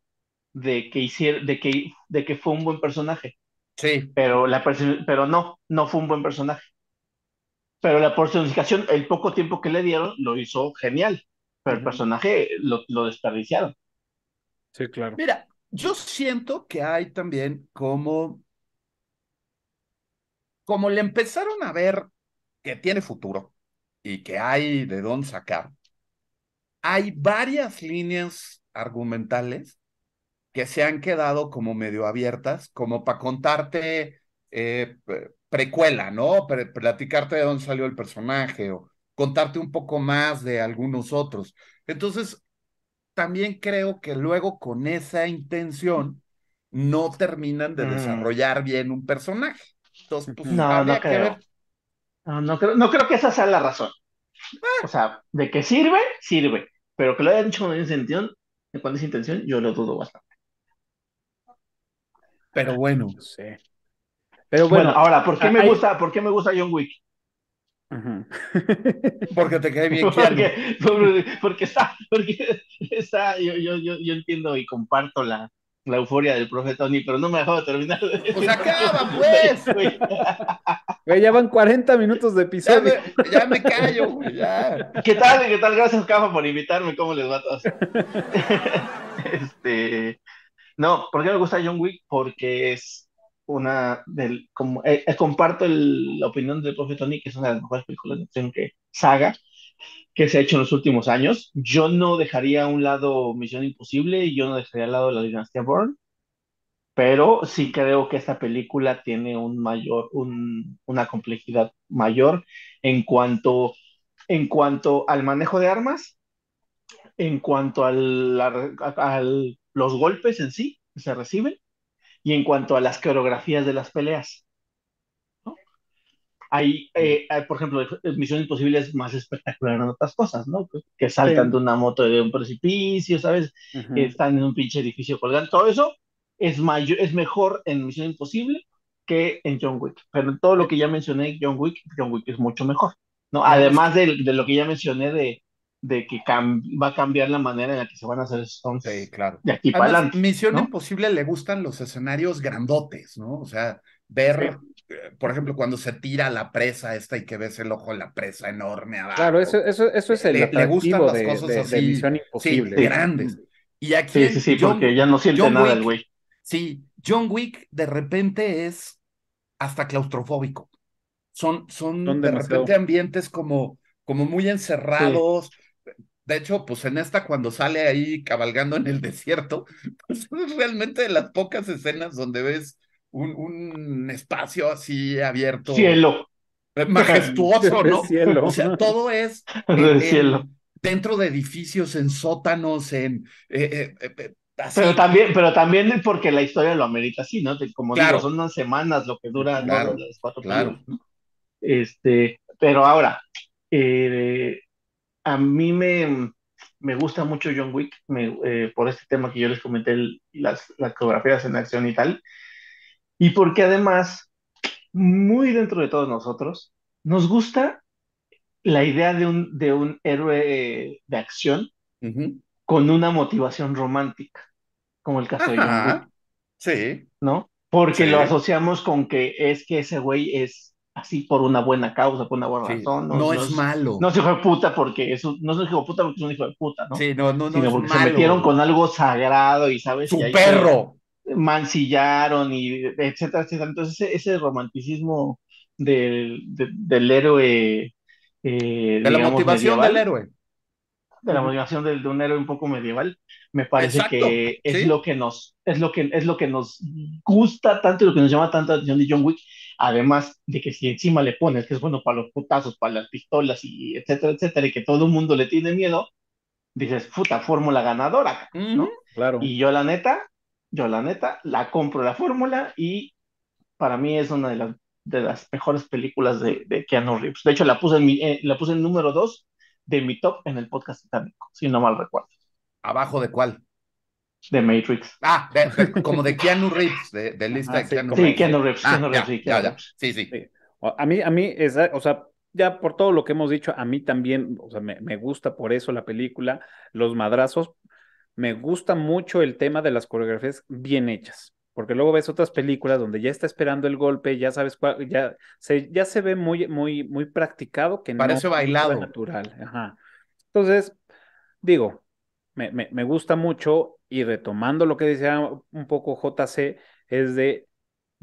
de que, de, que, de que fue un buen personaje. Sí. Pero, la pero no, no fue un buen personaje. Pero la personificación, el poco tiempo que le dieron, lo hizo genial. Pero el personaje lo, lo desperdiciaron. Sí, claro. Mira, yo siento que hay también como. Como le empezaron a ver que tiene futuro y que hay de dónde sacar, hay varias líneas argumentales que se han quedado como medio abiertas, como para contarte eh, precuela, ¿no? platicarte de dónde salió el personaje o contarte un poco más de algunos otros. Entonces, también creo que luego con esa intención no terminan de mm. desarrollar bien un personaje. Entonces, pues, no, no creo. Que No, creo. que esa sea la razón. Ah. O sea, de que sirve, sirve. Pero que lo hayan dicho con esa intención, con esa intención, yo lo dudo bastante. Pero bueno. Sí. Pero bueno, ahora, ¿por qué, me gusta, ¿por qué me gusta John Wick? porque te cae bien. Porque, está, porque está yo, yo, yo, yo, entiendo y comparto la, la euforia del profe Tony, pero no me dejó de terminar. Pues acaba, pues. Güey, ya van 40 minutos de episodio. Ya me, callo, güey, ¿Qué tal? ¿Qué tal? Gracias, Cafa, por invitarme. ¿Cómo les va a todos? este, no, ¿por qué me gusta John Wick? Porque es una del. Como, eh, eh, comparto la opinión del profe Tony, que es una de las mejores películas de acción que saga que se ha hecho en los últimos años. Yo no dejaría a un lado Misión Imposible y yo no dejaría al lado la dinastía Bourne, pero sí creo que esta película tiene un mayor, un, una complejidad mayor en cuanto, en cuanto al manejo de armas, en cuanto al los golpes en sí se reciben y en cuanto a las coreografías de las peleas. ¿no? Hay, eh, eh, por ejemplo, Misión Imposible es más espectacular en otras cosas, ¿no? Que saltan de una moto de un precipicio, ¿sabes? que están en un pinche edificio colgando. Todo eso es, mayor, es mejor en Misión Imposible que en John Wick. Pero todo lo que ya mencioné, John Wick, John Wick es mucho mejor, ¿no? Además de lo que ya mencioné de de que va a cambiar la manera en la que se van a hacer stunts Sí, claro. De aquí para adelante. Misión Imposible le gustan los escenarios grandotes, ¿no? O sea, ver, eh, por ejemplo, cuando se tira la presa esta y que ves el ojo de la presa enorme Claro, eso, es el le, gustan las cosas así. Misión Imposible. grandes. Y aquí. Sí, sí, sí, porque ya no siente nada el güey. Sí, John Wick de repente es hasta claustrofóbico. Son, son, de repente ambientes como como muy encerrados, de hecho, pues en esta cuando sale ahí cabalgando en el desierto, pues es realmente de las pocas escenas donde ves un, espacio así abierto. Cielo. Eh, majestuoso, ¿no? O sea, todo es dentro de edificios, en sótanos, en... Eh, eh, pero también, pero también porque la historia lo amerita así, ¿no? Como son unas semanas lo que dura claro, Este, pero ahora, a mí me, gusta mucho John Wick eh, por este tema que yo les comenté, las, las coreografías en acción y tal. Y porque además, muy dentro de todos nosotros, nos gusta la idea de un, de un héroe de acción con una motivación romántica, como el caso de John Wick. Sí. ¿No? Porque lo asociamos con que es que ese güey es así por una buena causa, por una buena razón. No, es, malo. No se hijo de puta porque no es hijo de puta porque es un hijo de puta, ¿no? Sí, no, no, Sino porque se metieron con algo sagrado y sabes. Su perro. Mancillaron y etcétera, etcétera. Entonces, ese, romanticismo del, eh, héroe. de la motivación del héroe. De la motivación de, un héroe un poco medieval, me parece que es lo que nos, que, es lo que nos gusta tanto y lo que nos llama tanto la atención de John Wick Además de que si encima le pones que es bueno para los putazos, para las pistolas y etcétera, etcétera, y que todo el mundo le tiene miedo, dices, puta, fórmula ganadora, ¿no? claro. Y yo la neta, yo la neta, la compro la fórmula y para mí es una de las, de las mejores películas de, de Keanu Reeves. De hecho, la puse en, mi, eh, la puse en número dos de mi top en el podcast titánico, si no mal recuerdo. ¿Abajo de cuál? De Matrix. Ah, como de Keanu Reeves, de, de lista Keanu Reeves. Sí, Keanu Reeves, ah, Keanu Reeves, ya, sí, ya, sí, sí, A mí, a mí, o sea, ya por todo lo que hemos dicho, a mí también, o sea, me, me, gusta por eso la película, los madrazos, me gusta mucho el tema de las coreografías bien hechas, porque luego ves otras películas donde ya está esperando el golpe, ya sabes cuál, ya se, ya se ve muy, muy, muy practicado que Parece bailado. natural. Ajá. Entonces, digo, me, gusta mucho y retomando lo que decía un poco JC, es de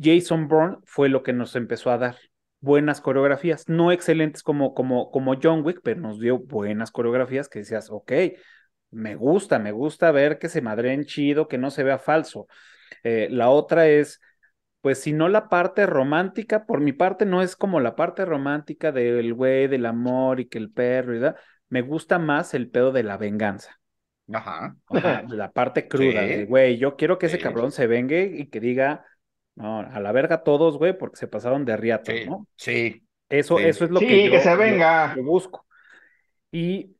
Jason Bourne fue lo que nos empezó a dar buenas coreografías, no excelentes como, como, como John Wick, pero nos dio buenas coreografías que decías, ok, me gusta, me gusta ver que se madreen chido, que no se vea falso. Eh, la otra es, pues si no la parte romántica, por mi parte no es como la parte romántica del güey, del amor y que el perro, y da, me gusta más el pedo de la venganza. Ajá. La parte cruda, güey, yo quiero que ese cabrón se vengue y que diga, no, a la verga todos, güey, porque se pasaron de riato, ¿no? Sí. Eso, eso es lo que, se venga. busco. Y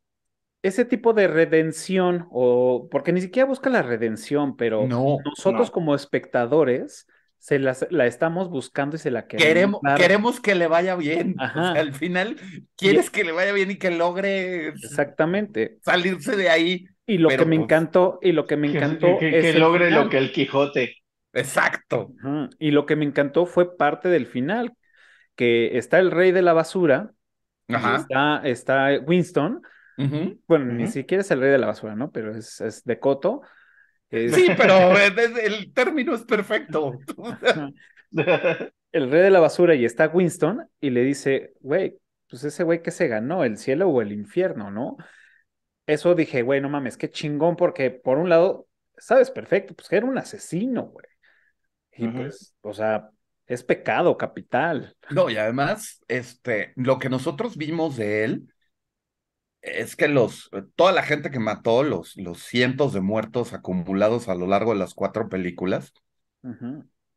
ese tipo de redención, o porque ni siquiera busca la redención, pero nosotros como espectadores se la, la, estamos buscando y se la queremos. Queremos, que le vaya bien. al final quieres que le vaya bien y que logre exactamente salirse de ahí y lo que me pues, encantó, y lo que me encantó que, logre lo que el Quijote. Exacto. Y lo que me encantó fue parte del final, que está el rey de la basura, Ajá. Está, está Winston. Bueno, ni siquiera es el rey de la basura, ¿no? Pero es, de Coto. Sí, pero el término es perfecto. el rey de la basura y está Winston y le dice, güey, pues ese güey que se ganó, el cielo o el infierno, ¿no? eso dije, güey, no mames, qué chingón, porque por un lado, sabes perfecto, pues que era un asesino, güey. Y pues, o sea, es pecado capital. No, y además, este, lo que nosotros vimos de él es que los, toda la gente que mató, los, los cientos de muertos acumulados a lo largo de las cuatro películas,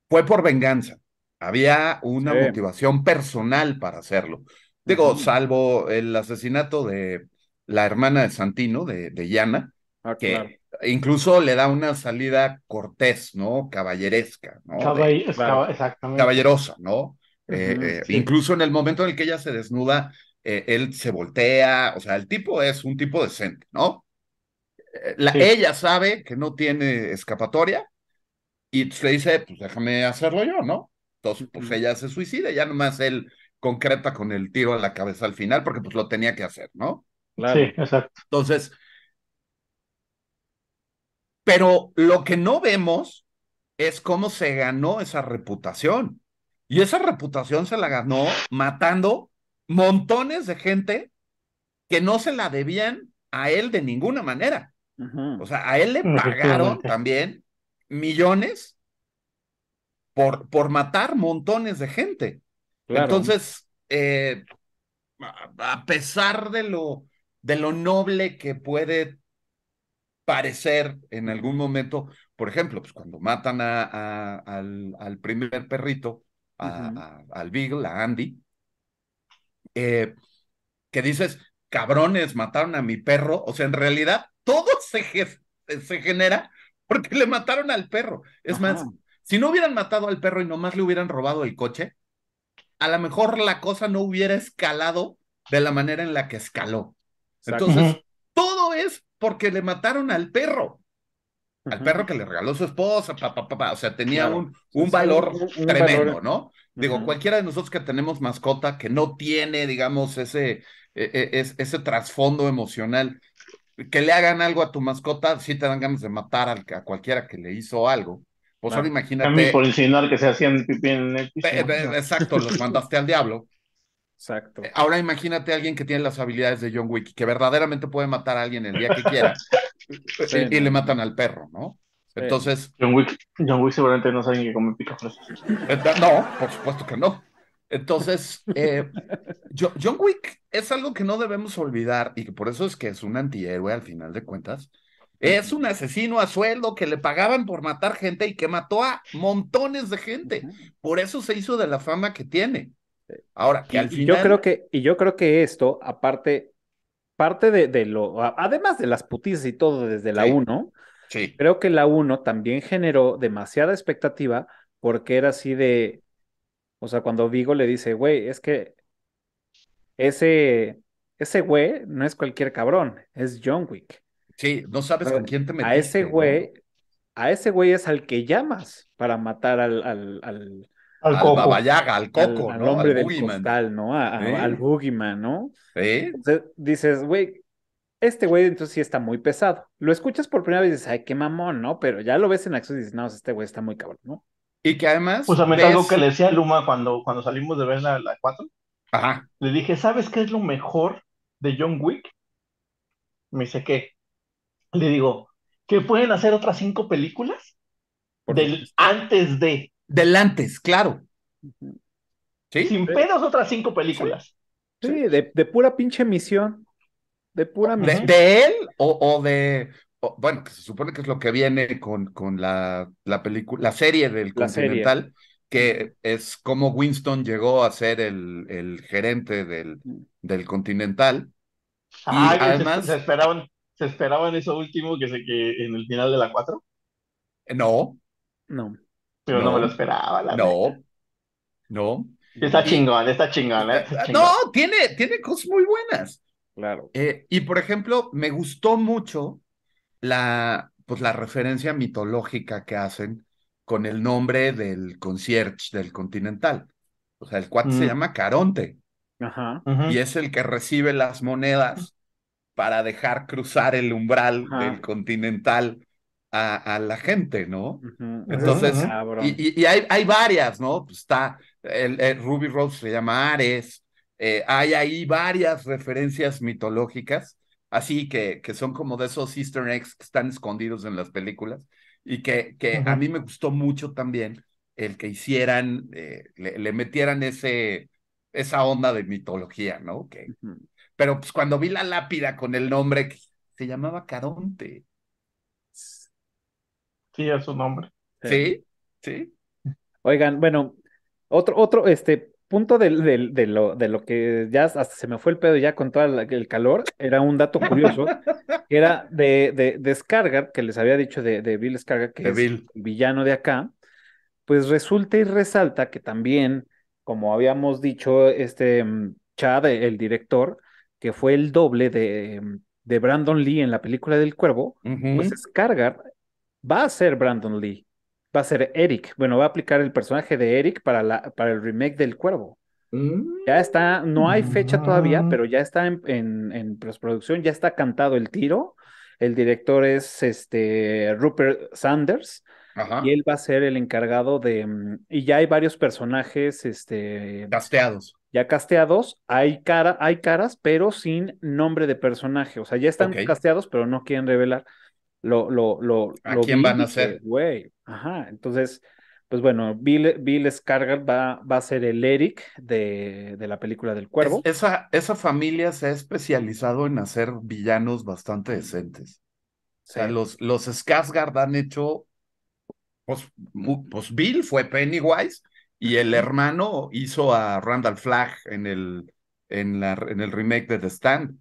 fue por venganza. Había una motivación personal para hacerlo. Digo, salvo el asesinato de la hermana de Santino, de, de Yana, ah, que incluso le da una salida cortés, ¿no? Caballeresca, ¿no? exactamente. Caballerosa, ¿no? Eh, eh, incluso en el momento en el que ella se desnuda, eh, él se voltea, o sea, el tipo es un tipo decente, ¿no? La, Ella sabe que no tiene escapatoria y le dice, pues déjame hacerlo yo, ¿no? Entonces, pues ella se suicida, ya nomás él concreta con el tiro a la cabeza al final porque pues lo tenía que hacer, ¿no? Sí, exacto. Entonces, pero lo que no vemos es cómo se ganó esa reputación. Y esa reputación se la ganó matando montones de gente que no se la debían a él de ninguna manera. O sea, a él le pagaron también millones por, por matar montones de gente. Entonces, eh, a pesar de lo de lo noble que puede parecer en algún momento, por ejemplo, pues cuando matan al, primer perrito, al Beagle, a Andy, eh, que dices, cabrones, mataron a mi perro, o sea, en realidad todo se, se genera porque le mataron al perro. Es más, si no hubieran matado al perro y nomás le hubieran robado el coche, a lo mejor la cosa no hubiera escalado de la manera en la que escaló. Entonces, todo es porque le mataron al perro. Al perro que le regaló su esposa, pa. o sea, tenía un, un valor tremendo, ¿no? Digo, cualquiera de nosotros que tenemos mascota que no tiene, digamos, ese, e, e, ese, trasfondo emocional, que le hagan algo a tu mascota, sí te dan ganas de matar al, a cualquiera que le hizo algo. Pues solo ahora imagínate. A mí por insinuar que se hacían pipí en el piso. Exacto, los mandaste al diablo. Exacto. Eh, ahora imagínate a alguien que tiene las habilidades de John Wick, que verdaderamente puede matar a alguien el día que quiera. y, le matan al perro, ¿no? Entonces. John Wick, seguramente no es alguien que come picos. Eh, no, por supuesto que no. Entonces, eh, John Wick es algo que no debemos olvidar y que por eso es que es un antihéroe al final de cuentas. Es un asesino a sueldo que le pagaban por matar gente y que mató a montones de gente. Por eso se hizo de la fama que tiene. Ahora, y, Yo creo que, y yo creo que esto, aparte, parte de, de lo, además de las putizas y todo desde la 1, creo que la 1 también generó demasiada expectativa porque era así de, o sea, cuando Vigo le dice, güey, es que ese, ese güey no es cualquier cabrón, es John Wick. Sí, no sabes con quién te metes. A ese güey, a ese güey es al que llamas para matar al, al al, al al coco, al, hombre del costal, ¿no? Al boogeyman, ¿no? dices, güey, este güey entonces sí está muy pesado. Lo escuchas por primera vez y dices, ay, qué mamón, ¿no? Pero ya lo ves en acción y dices, no, este güey está muy cabrón, ¿no? Y que además. Pues a mí es algo que le decía Luma cuando, cuando salimos de ver la, cuatro. Ajá. Le dije, ¿sabes qué es lo mejor de John Wick? Me dice, ¿qué? Le digo, que pueden hacer otras cinco películas del antes de delante, claro. ¿Sí? Sin pedos, otras cinco películas. Sí, de, pura pinche misión. De pura misión. ¿De, él o, de. bueno, se supone que es lo que viene con, con la, la película, la serie del Continental, que es como Winston llegó a ser el, el gerente del, del Continental. además. Se, esperaban, se esperaban eso último que, se, que en el final de la 4. No. No. Pero no, me lo esperaba. no, no. Está chingón, está chingón, ¿eh? No, tiene, tiene cosas muy buenas. Claro. Eh, y por ejemplo, me gustó mucho la, pues, la referencia mitológica que hacen con el nombre del concierge del Continental. O sea, el cuate se mm. llama Caronte. Ajá, Y es el que recibe las monedas para dejar cruzar el umbral del Continental a, la gente, ¿no? Entonces, ah, y, hay, varias, ¿no? Pues está, el, Ruby Rose se llama Ares, eh, hay ahí varias referencias mitológicas, así que, que son como de esos easter eggs que están escondidos en las películas y que, que a mí me gustó mucho también el que hicieran, eh, le, metieran ese, esa onda de mitología, ¿no? Pero pues cuando vi la lápida con el nombre, se llamaba Caronte. Sí, a su nombre. Sí, sí. Oigan, bueno, otro, otro, este punto de, de, lo, de lo que ya hasta se me fue el pedo ya con todo el calor, era un dato curioso, que era de, de, que les había dicho de, de Bill Scargar, que es el villano de acá, pues resulta y resalta que también, como habíamos dicho, este mm, Chad, el director, que fue el doble de, mm, de Brandon Lee en la película del Cuervo, pues Scargar va a ser Brandon Lee, va a ser Eric. Bueno, va a aplicar el personaje de Eric para, la, para el remake del Cuervo. Ya está, no hay fecha todavía, mm. pero ya está en, en, postproducción, ya está cantado el tiro. El director es este Rupert Sanders. Y él va a ser el encargado de. Mm, y ya hay varios personajes. Este, casteados. Ya casteados. Hay, cara, hay caras, pero sin nombre de personaje. O sea, ya están casteados, pero no quieren revelar lo, lo, ¿A quién van a ser? Güey, ajá, entonces, pues bueno, Bill, Bill va, va a ser el Eric de, la película del cuervo. esa, esa familia se ha especializado en hacer villanos bastante decentes. O sea, los, los Skarsgård han hecho, pues, pues Bill fue Pennywise y el hermano hizo a Randall Flagg en el, en, la, en el remake de The Stand.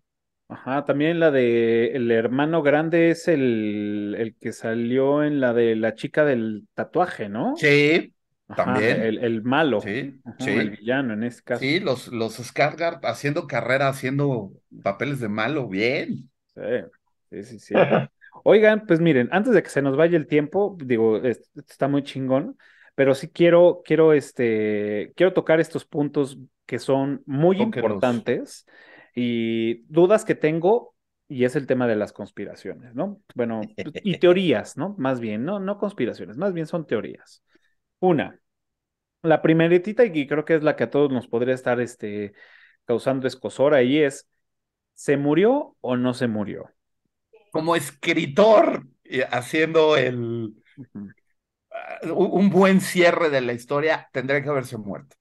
Ajá, también la de el hermano grande es el, el que salió en la de la chica del tatuaje, ¿no? Sí, también. El, el malo. Sí, El villano en este caso. Sí, los, los haciendo carrera, haciendo papeles de malo, bien. Sí, sí, sí. Oigan, pues miren, antes de que se nos vaya el tiempo, digo, está muy chingón, pero sí quiero, quiero, este, quiero tocar estos puntos que son muy importantes y dudas que tengo, y es el tema de las conspiraciones, ¿no? Bueno, y teorías, ¿no? Más bien, no, no conspiraciones, más bien son teorías. Una, la primeritita, y creo que es la que a todos nos podría estar este, causando escosor ahí, es, ¿se murió o no se murió? Como escritor, haciendo el, ah, un buen cierre de la historia, tendría que haberse muerto.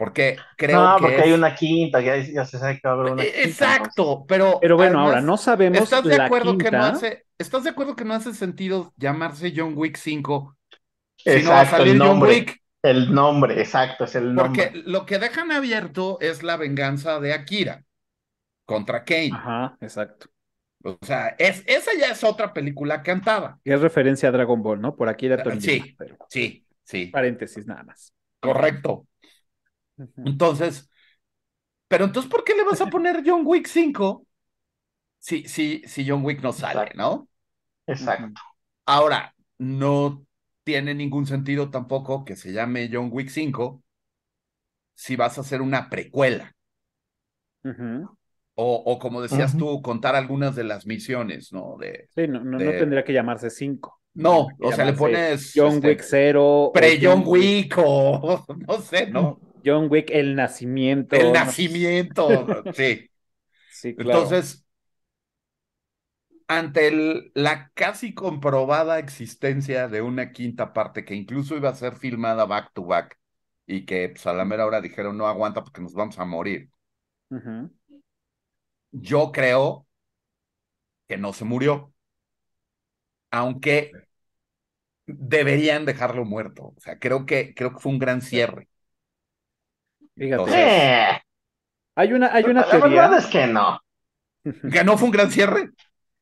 Porque creo no, porque hay una quinta, ya, se sabe que va a haber una eh, Exacto, pero. Pero bueno, ahora no sabemos. ¿estás de, acuerdo Que no hace, ¿Estás de acuerdo que no hace sentido llamarse John Wick 5? a salir el nombre, John Wick. El nombre, exacto, es el nombre. Porque lo que dejan abierto es la venganza de Akira contra Kane. Ajá, exacto. O sea, es, esa ya es otra película cantada. Y es referencia a Dragon Ball, ¿no? Por Akira ah, Toriyama. Sí, sí, sí. Paréntesis nada más. Correcto. Entonces, pero entonces, ¿por qué le vas a poner John Wick 5 si, si, si John Wick no sale, no? Exacto. Ahora, no tiene ningún sentido tampoco que se llame John Wick 5 si vas a hacer una precuela. o, como decías tú, contar algunas de las misiones, ¿no? De, sí, no, no, tendría que llamarse 5. No, o sea, le pones... John este, Wick 0. Pre-John Wick o no sé, ¿no? John Wick, el nacimiento. El nacimiento, sí. Sí, Entonces, ante la casi comprobada existencia de una quinta parte que incluso iba a ser filmada back to back y que pues, a la mera hora dijeron no aguanta porque nos vamos a morir. Yo creo que no se murió, aunque deberían dejarlo muerto. O sea, creo que, creo que fue un gran cierre hay una, hay una teoría. La verdad es que no. ¿Ganó fue un gran cierre?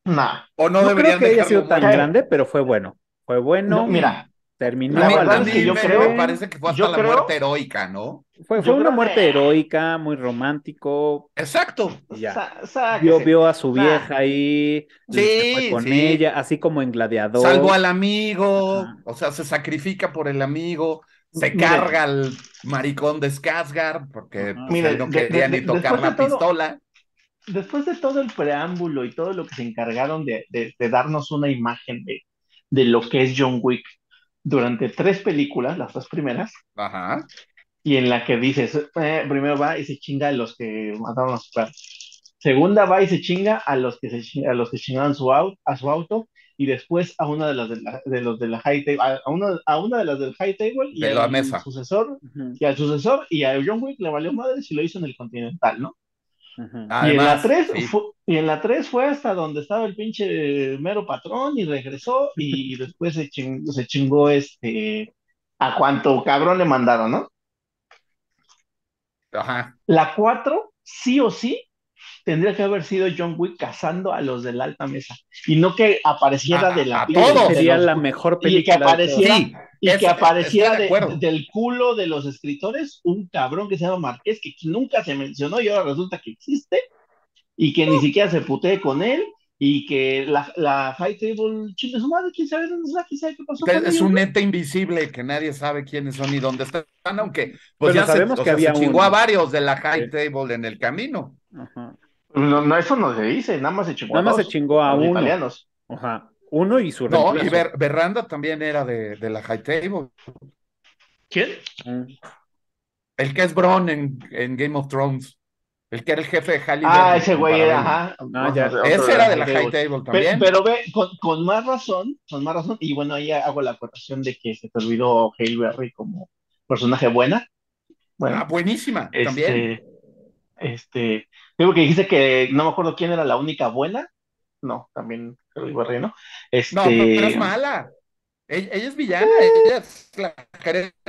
No. ¿O no, debería que haya sido tan grande, pero fue bueno. Fue bueno. mira. Terminó. creo, me parece que fue hasta la muerte heroica, ¿no? Fue, fue una muerte heroica, muy romántico. Exacto. Ya. Yo vio, a su vieja ahí. Sí, con ella, así como en Gladiador. Salvo al amigo, o sea, se sacrifica por el amigo se carga al maricón de Skarsgård porque pues, no quería ni tocar la pistola. Después de todo el preámbulo y todo lo que se encargaron de, darnos una imagen de, lo que es John Wick durante tres películas, las dos primeras, y en la que dices, eh, primero va y se chinga a los que mataron a su padre. Segunda va y se chinga a los que se, a los que chingaron su a su auto y después a una de las de, los de la high table, a una, a una de las del high table y al sucesor, y al sucesor y a John Wick le valió madre si lo hizo en el continental, ¿no? Ah, y, en la 3, fue, y en la fue hasta donde estaba el pinche mero patrón y regresó y después se chingó, este a cuánto cabrón le mandaron, ¿no? Ajá. La 4 sí o sí tendría que haber sido John Wick cazando a los de la alta mesa y no que apareciera de la todo sería la mejor película y que apareciera, del culo de los escritores un cabrón que se llama Marqués que nunca se mencionó y ahora resulta que existe y que ni siquiera se putee con él y que la, High Table, su madre, quién sabe dónde está, quién sabe qué pasó. es un neta invisible que nadie sabe quiénes son y dónde están, aunque pues ya sabemos que había chingó a varios de la High Table en el camino. Ajá. No, no, eso no se dice, nada más se chingó nada a Nada más se chingó a uno. Italianos. Ajá. Uno y su No, y Berranda también era de, de, la High Table. ¿Quién? Mm. El que es Bron en, en Game of Thrones. El que era el jefe de Halle Ah, ese güey era, ajá. Ah, ese era de la High Table, también. Pero, ve, con, más razón, con más razón, y bueno, ahí hago la acotación de que se te olvidó berry como personaje buena. Bueno, ah, buenísima, este, también. Este, digo que dijiste que no me acuerdo quién era la única buena. No, también lo Barreno. ¿no? Este... No, pero, es este, mala. Ella, es villana, ella es la gerente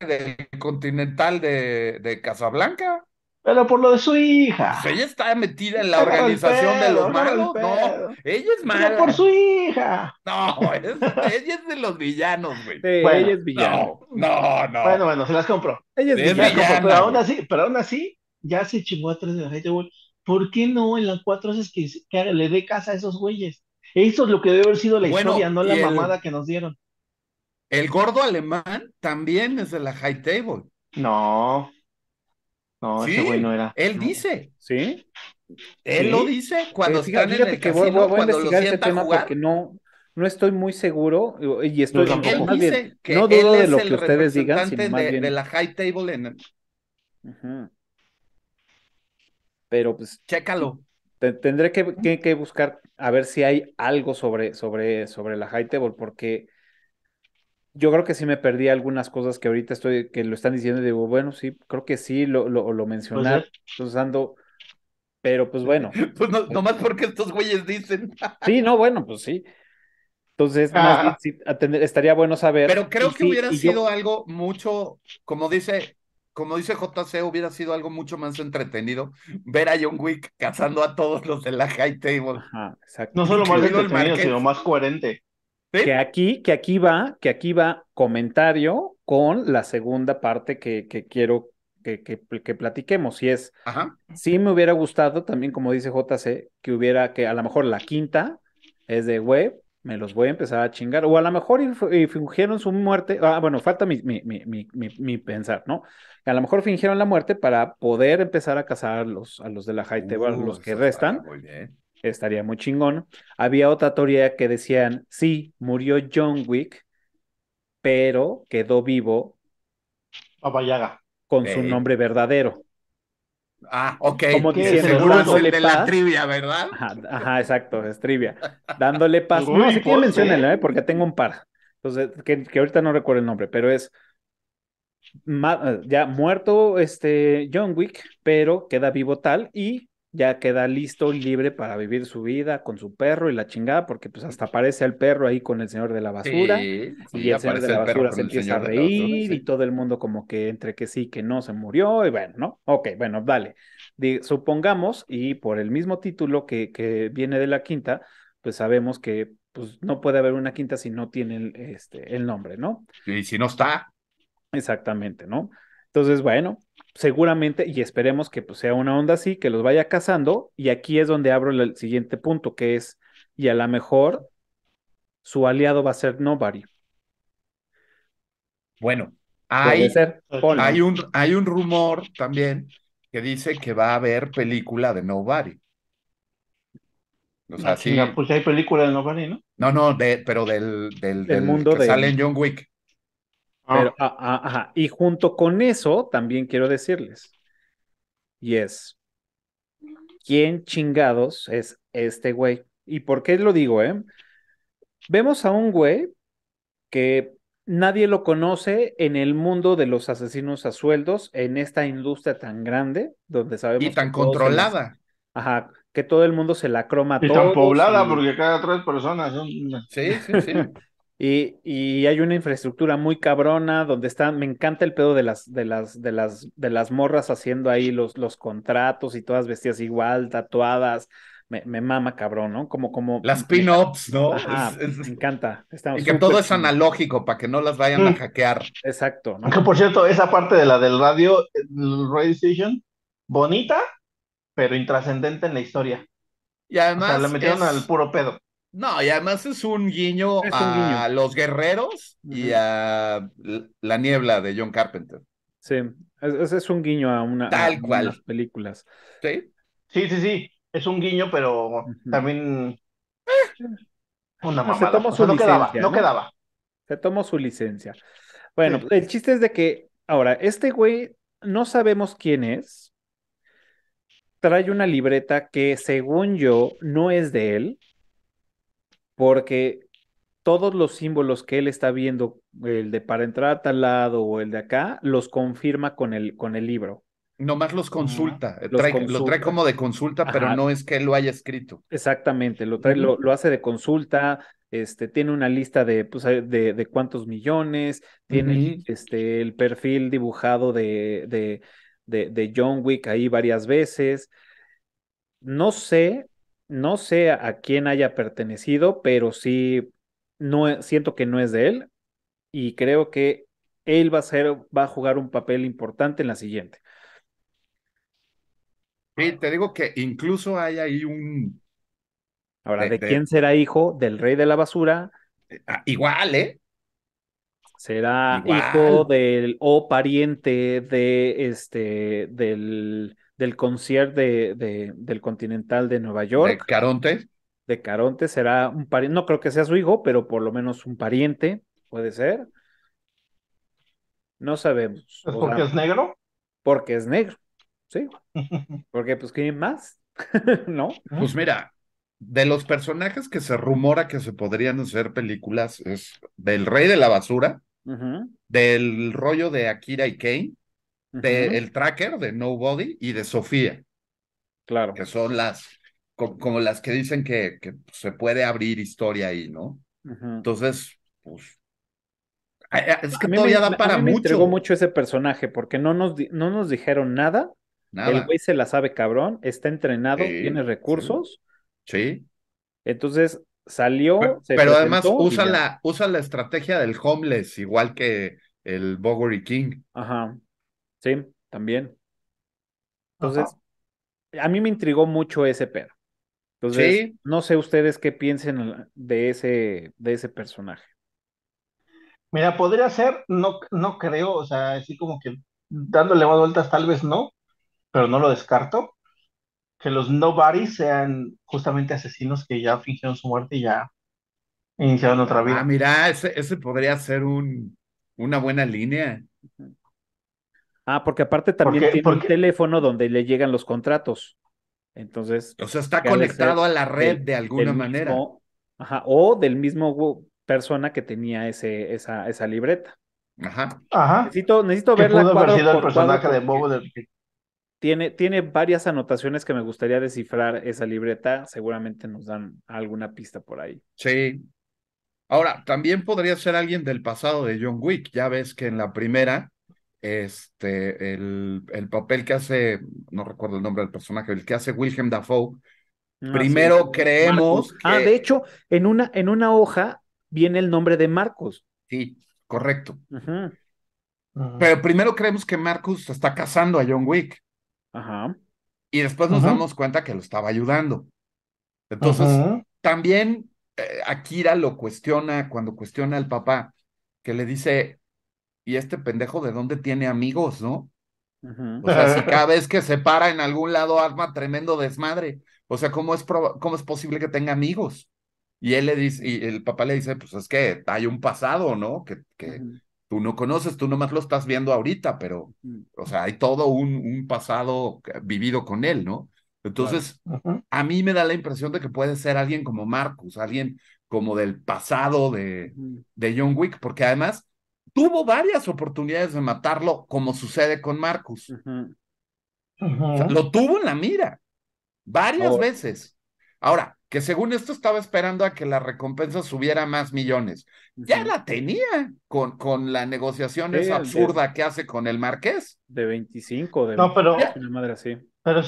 del Continental de, de Casablanca. Pero por lo de su hija. Pues ella está metida en la organización de los malos. No, ella es mala. Pero por su hija. No, ella es de los villanos, güey. ella es villana. No, no, Bueno, bueno, se las compró Ella es, pero, aún así, pero aún así, ya se chingó a tres de la High Table. ¿Por qué no en las cuatro haces que, le dé casa a esos güeyes? Eso es lo que debe haber sido la historia, no la mamada que nos dieron. El gordo alemán también es de la high table. No. No, ese güey no era. Él dice. ¿Sí? Él lo dice cuando sigan eh, están en el que voy, a investigar ese tema porque no, no estoy muy seguro y estoy no, él dice bien, que no dudo es de lo que ustedes digan, de, la high table en pero pues... Chécalo. tendré que, que, buscar a ver si hay algo sobre, sobre, sobre la high table, porque yo creo que sí me perdí algunas cosas que ahorita estoy, que lo están diciendo y digo, bueno, sí, creo que sí, lo, lo, lo mencionar, pues, ¿eh? pero pues bueno. Pues no, nomás porque estos güeyes dicen. Sí, no, bueno, pues sí. Entonces, ah. estaría bueno saber. Pero creo que hubiera sido algo mucho, como dice, como dice JC, hubiera sido algo mucho más entretenido ver a John Wick cazando a todos los de la high table. no solo más entretenido, sino más coherente. Que aquí, que aquí va, que aquí va comentario con la segunda parte que, quiero que, que, platiquemos. Si es, sí me hubiera gustado también, como dice JC, que hubiera que a lo mejor la quinta es de, web me los voy a empezar a chingar. O a lo mejor fingieron su muerte. Ah, bueno, falta mi, pensar, ¿no? A lo mejor fingieron la muerte para poder empezar a cazar a los, de la High uh, los que restan. Estaría muy chingón. Había otra teoría que decían, sí, murió John Wick, pero quedó vivo. Con su nombre verdadero. Ah, ok. Como diciendo, seguro es el de la trivia, ¿verdad? Ajá, exacto, es trivia. Dándole paso. no, si quieren pues menciona, ¿eh? porque tengo un par. Entonces, que, que, ahorita no recuerdo el nombre, pero es ya muerto este John Wick, pero queda vivo tal y ya queda listo y libre para vivir su vida con su perro y la chingada, porque pues hasta aparece el perro ahí con el señor de la basura y el señor de la basura se empieza a reír y todo el mundo como que entre que sí, que no, se murió y bueno, ¿no? Ok, bueno, dale. supongamos, y por el mismo título que, que viene de la quinta, pues sabemos que pues no puede haber una quinta si no tiene este, el nombre, ¿no? Y si no está. Exactamente, ¿no? Entonces, bueno, seguramente y esperemos que pues, sea una onda así, que los vaya cazando. Y aquí es donde abro el siguiente punto, que es, y a lo mejor su aliado va a ser Nobody. Bueno, hay, un, hay un rumor también que dice que va a haber película de Nobody. O sea, ah, sí. Pues hay película de Nobody, ¿no? No, no, pero del, del, mundo que de... sale en John Wick. Ah. Pero, ah, ah, ajá. Y junto con eso también quiero decirles, y es, ¿quién chingados es este güey? ¿Y por qué lo digo, eh? Vemos a un güey que nadie lo conoce en el mundo de los asesinos a sueldos, en esta industria tan grande, donde sabemos... Y tan controlada. Ajá, que todo el mundo se la croma. Y tan poblada, porque cada tres personas son... Sí, sí, sí. Y, hay una infraestructura muy cabrona donde están, me encanta el pedo de las, de las, de las, de las morras haciendo ahí los, los contratos y todas vestidas igual, tatuadas. Me, mama cabrón, ¿no? Como, como. Las pin-ups, ¿no? me encanta. y que todo es analógico para que no las vayan a mm. hackear. Exacto. ¿no? Que por cierto, esa parte de la del radio, radio station, bonita, pero intrascendente en la historia. Y además. le la metieron al puro pedo no, y además es un guiño, a los guerreros y a La Niebla de John Carpenter. Sí, es, es un guiño a una Tal cual. películas. ¿Sí? sí, sí, es un guiño, pero también eh, una ah, Se tomó su licencia, no quedaba, Se tomó su licencia. Bueno, el chiste es de que ahora este güey no sabemos quién es. Trae una libreta que según yo no es de él porque todos los símbolos que él está viendo, el de para entrar a tal lado o el de acá, los confirma con el, con el libro. Nomás los consulta, los lo trae como de consulta, pero no es que él lo haya escrito. Exactamente, lo, trae, lo, hace de consulta, este, tiene una lista de, pues, eh, de, cuántos millones, tiene este, el perfil dibujado de, de, de, John Wick ahí varias veces. No sé no sé a quién haya pertenecido, pero sí no e, siento que no es de él y creo que él va a ser va a jugar un papel importante en la siguiente. te digo que incluso hay ahí un Ahora, ¿de, quién será hijo? ¿Del rey de la basura? Eh, ah, igual, ¿eh? Será hijo del o pariente de este del del concierto del Continental de Nueva York. ¿De Caronte? De Caronte será un pariente, no creo que sea su hijo, pero por lo menos un pariente, puede ser. No sabemos. ¿Por porque es negro? Porque es negro, sí. porque, pues, ¿quién más? ¿No? Pues mira, de los personajes que se rumora que se podrían hacer películas es del Rey de la Basura, del rollo de Akira y Kane, de el tracker de Nobody y de Sofía. Claro. Que son las, como, las que dicen que, se puede abrir historia ahí, ¿no? Entonces, pues. Es que todavía da para mucho. entregó mucho ese personaje porque no nos, no nos dijeron nada. El güey se la sabe cabrón, está entrenado, tiene recursos. Sí. Entonces salió. Pero, además usa la, usa la estrategia del homeless, igual que el Bogory King. Ajá también. Entonces, a mí me intrigó mucho ese pedo. Entonces, no sé ustedes qué piensen de ese, de ese personaje. Mira, podría ser, no, no creo, o sea, así como que dándole más vueltas, tal vez no, pero no lo descarto. Que los nobody sean justamente asesinos que ya fingieron su muerte y ya iniciaron otra ah, vida. Ah, mira, ese, ese podría ser un, una buena línea. Ah, porque aparte también tiene un teléfono donde le llegan los contratos. Entonces. O sea, está conectado a la red de alguna manera. ajá, o del mismo persona que tenía ese, esa, libreta. Ajá. Ajá. Necesito, necesito verla. Pudo Tiene, tiene varias anotaciones que me gustaría descifrar esa libreta. Seguramente nos dan alguna pista por ahí. Sí. Ahora, también podría ser alguien del pasado de John Wick. Ya ves que en la primera este, el, papel que hace, no recuerdo el nombre del personaje, el que hace Wilhelm Dafoe. Ah, primero creemos. Ah, de hecho, en una, en una hoja viene el nombre de Marcos. Sí, correcto. Pero primero creemos que Marcus está casando a John Wick. Ajá. Y después nos damos cuenta que lo estaba ayudando. Entonces, también eh, Akira lo cuestiona cuando cuestiona al papá, que le dice, ¿y este pendejo de dónde tiene amigos, no? O sea, si cada vez que se para en algún lado arma tremendo desmadre. O sea, ¿cómo es, cómo es posible que tenga amigos? Y él le dice, y el papá le dice, pues es que hay un pasado, ¿no? Que, que tú no conoces, tú nomás lo estás viendo ahorita, pero, o sea, hay todo un, pasado vivido con él, ¿no? Entonces, a mí me da la impresión de que puede ser alguien como Marcus, alguien como del pasado de, de John Wick, porque además tuvo varias oportunidades de matarlo, como sucede con Marcus. lo tuvo en la mira, varias veces. Ahora, que según esto estaba esperando a que la recompensa subiera más millones. Ya la tenía con, con la negociación esa absurda que hace con el Marqués. De 25, de no, pero, madre Pero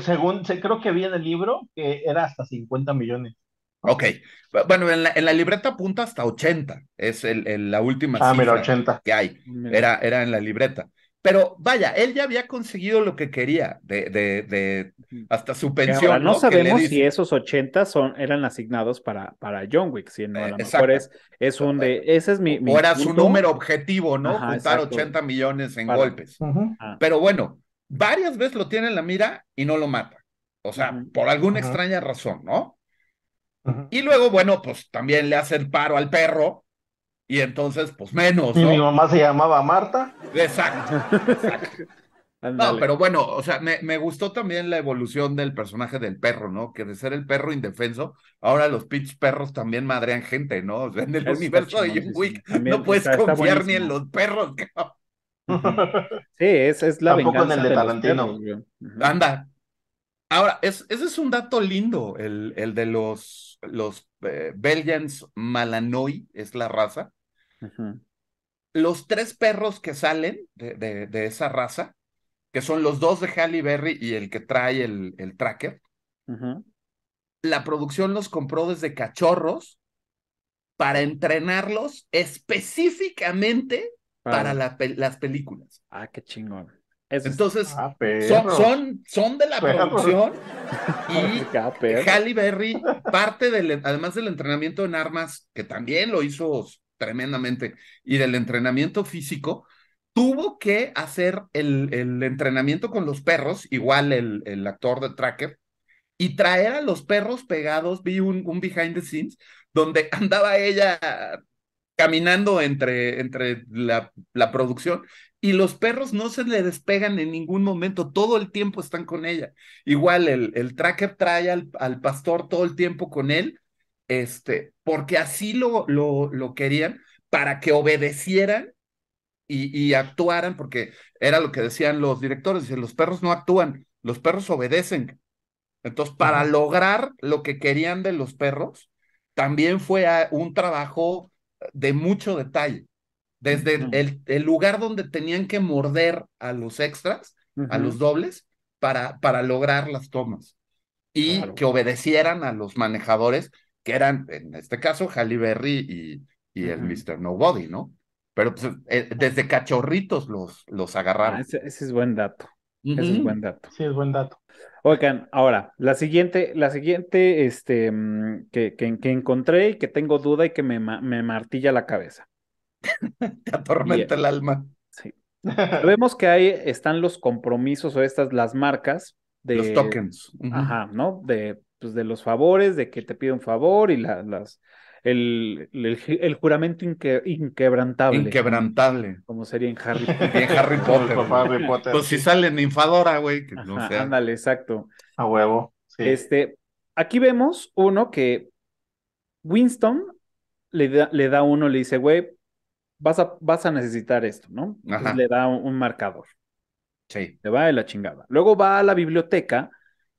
según, creo que vi en el libro que era hasta 50 millones. Ok. Bueno, en la, libreta apunta hasta 80. Es el, la última ah, cifra 80. que hay. Era, era en la libreta. Pero vaya, él ya había conseguido lo que quería de, de, de hasta su pensión. no, sabemos si esos 80 son, eran asignados para, para John Wick, sino a lo eh, mejor es, un de, ese es mi. o era su número objetivo, ¿no? Juntar 80 millones en golpes. Pero bueno, varias veces lo tiene en la mira y no lo mata. O sea, por alguna extraña razón, ¿no? Y luego, bueno, pues también le hacen paro al perro. Y entonces, pues menos. Y mi mamá se llamaba Marta. Exacto. no, pero bueno, o sea, me, gustó también la evolución del personaje del perro, ¿no? Que de ser el perro indefenso, ahora los pitch perros también madrean gente, ¿no? en el universo de John Wick no puedes confiar ni en los perros, Sí, es, es la en el de Tarantino. Anda. Ahora, es, ese es un dato lindo, el, el de los los eh, Belgians Malanoi es la raza. Los tres perros que salen de, esa raza, que son los dos de Halle Berry y el que trae el, el tracker, la producción los compró desde cachorros para entrenarlos específicamente para, las películas. Ah, qué chingón. Entonces, ah, son, son, de la producción y ah, Halle Berry, parte del, además del entrenamiento en armas, que también lo hizo tremendamente, y del entrenamiento físico, tuvo que hacer el, el entrenamiento con los perros, igual el, el, actor de Tracker, y traer a los perros pegados, vi un, un behind the scenes, donde andaba ella caminando entre, entre la, producción y los perros no se le despegan en ningún momento, todo el tiempo están con ella. Igual el, el tracker trae al, pastor todo el tiempo con él, este, porque así lo, lo, lo querían para que obedecieran y, actuaran, porque era lo que decían los directores, los perros no actúan, los perros obedecen. Entonces, para lograr lo que querían de los perros, también fue un trabajo de mucho detalle. Desde el, el, lugar donde tenían que morder a los extras, a los dobles, para, para lograr las tomas. Y que obedecieran a los manejadores, que eran, en este caso, Berry y, y el Mr. Nobody, ¿no? Pero pues, eh, desde cachorritos los, los agarraron. Ah, ese es buen dato. Ese es buen dato. Sí, es buen dato. Oigan, ahora, la siguiente, la siguiente, este, mm, que, que, encontré y que tengo duda y que me, martilla la cabeza. Te atormenta el alma. Sí. Vemos que ahí están los compromisos o estas, las marcas de... Los tokens. Ajá, ¿no? De, pues, de los favores, de que te piden un favor y las, el, el, juramento inquebrantable. Inquebrantable. Como sería en Harry Potter. en Harry Potter. Pues si sale en Infadora, güey. Ándale, exacto. A huevo. Este, aquí vemos uno que Winston le da, le da uno, le dice, güey, vas a, vas a necesitar esto, ¿no? le da un, un marcador. Sí. Le va de la chingada. Luego va a la biblioteca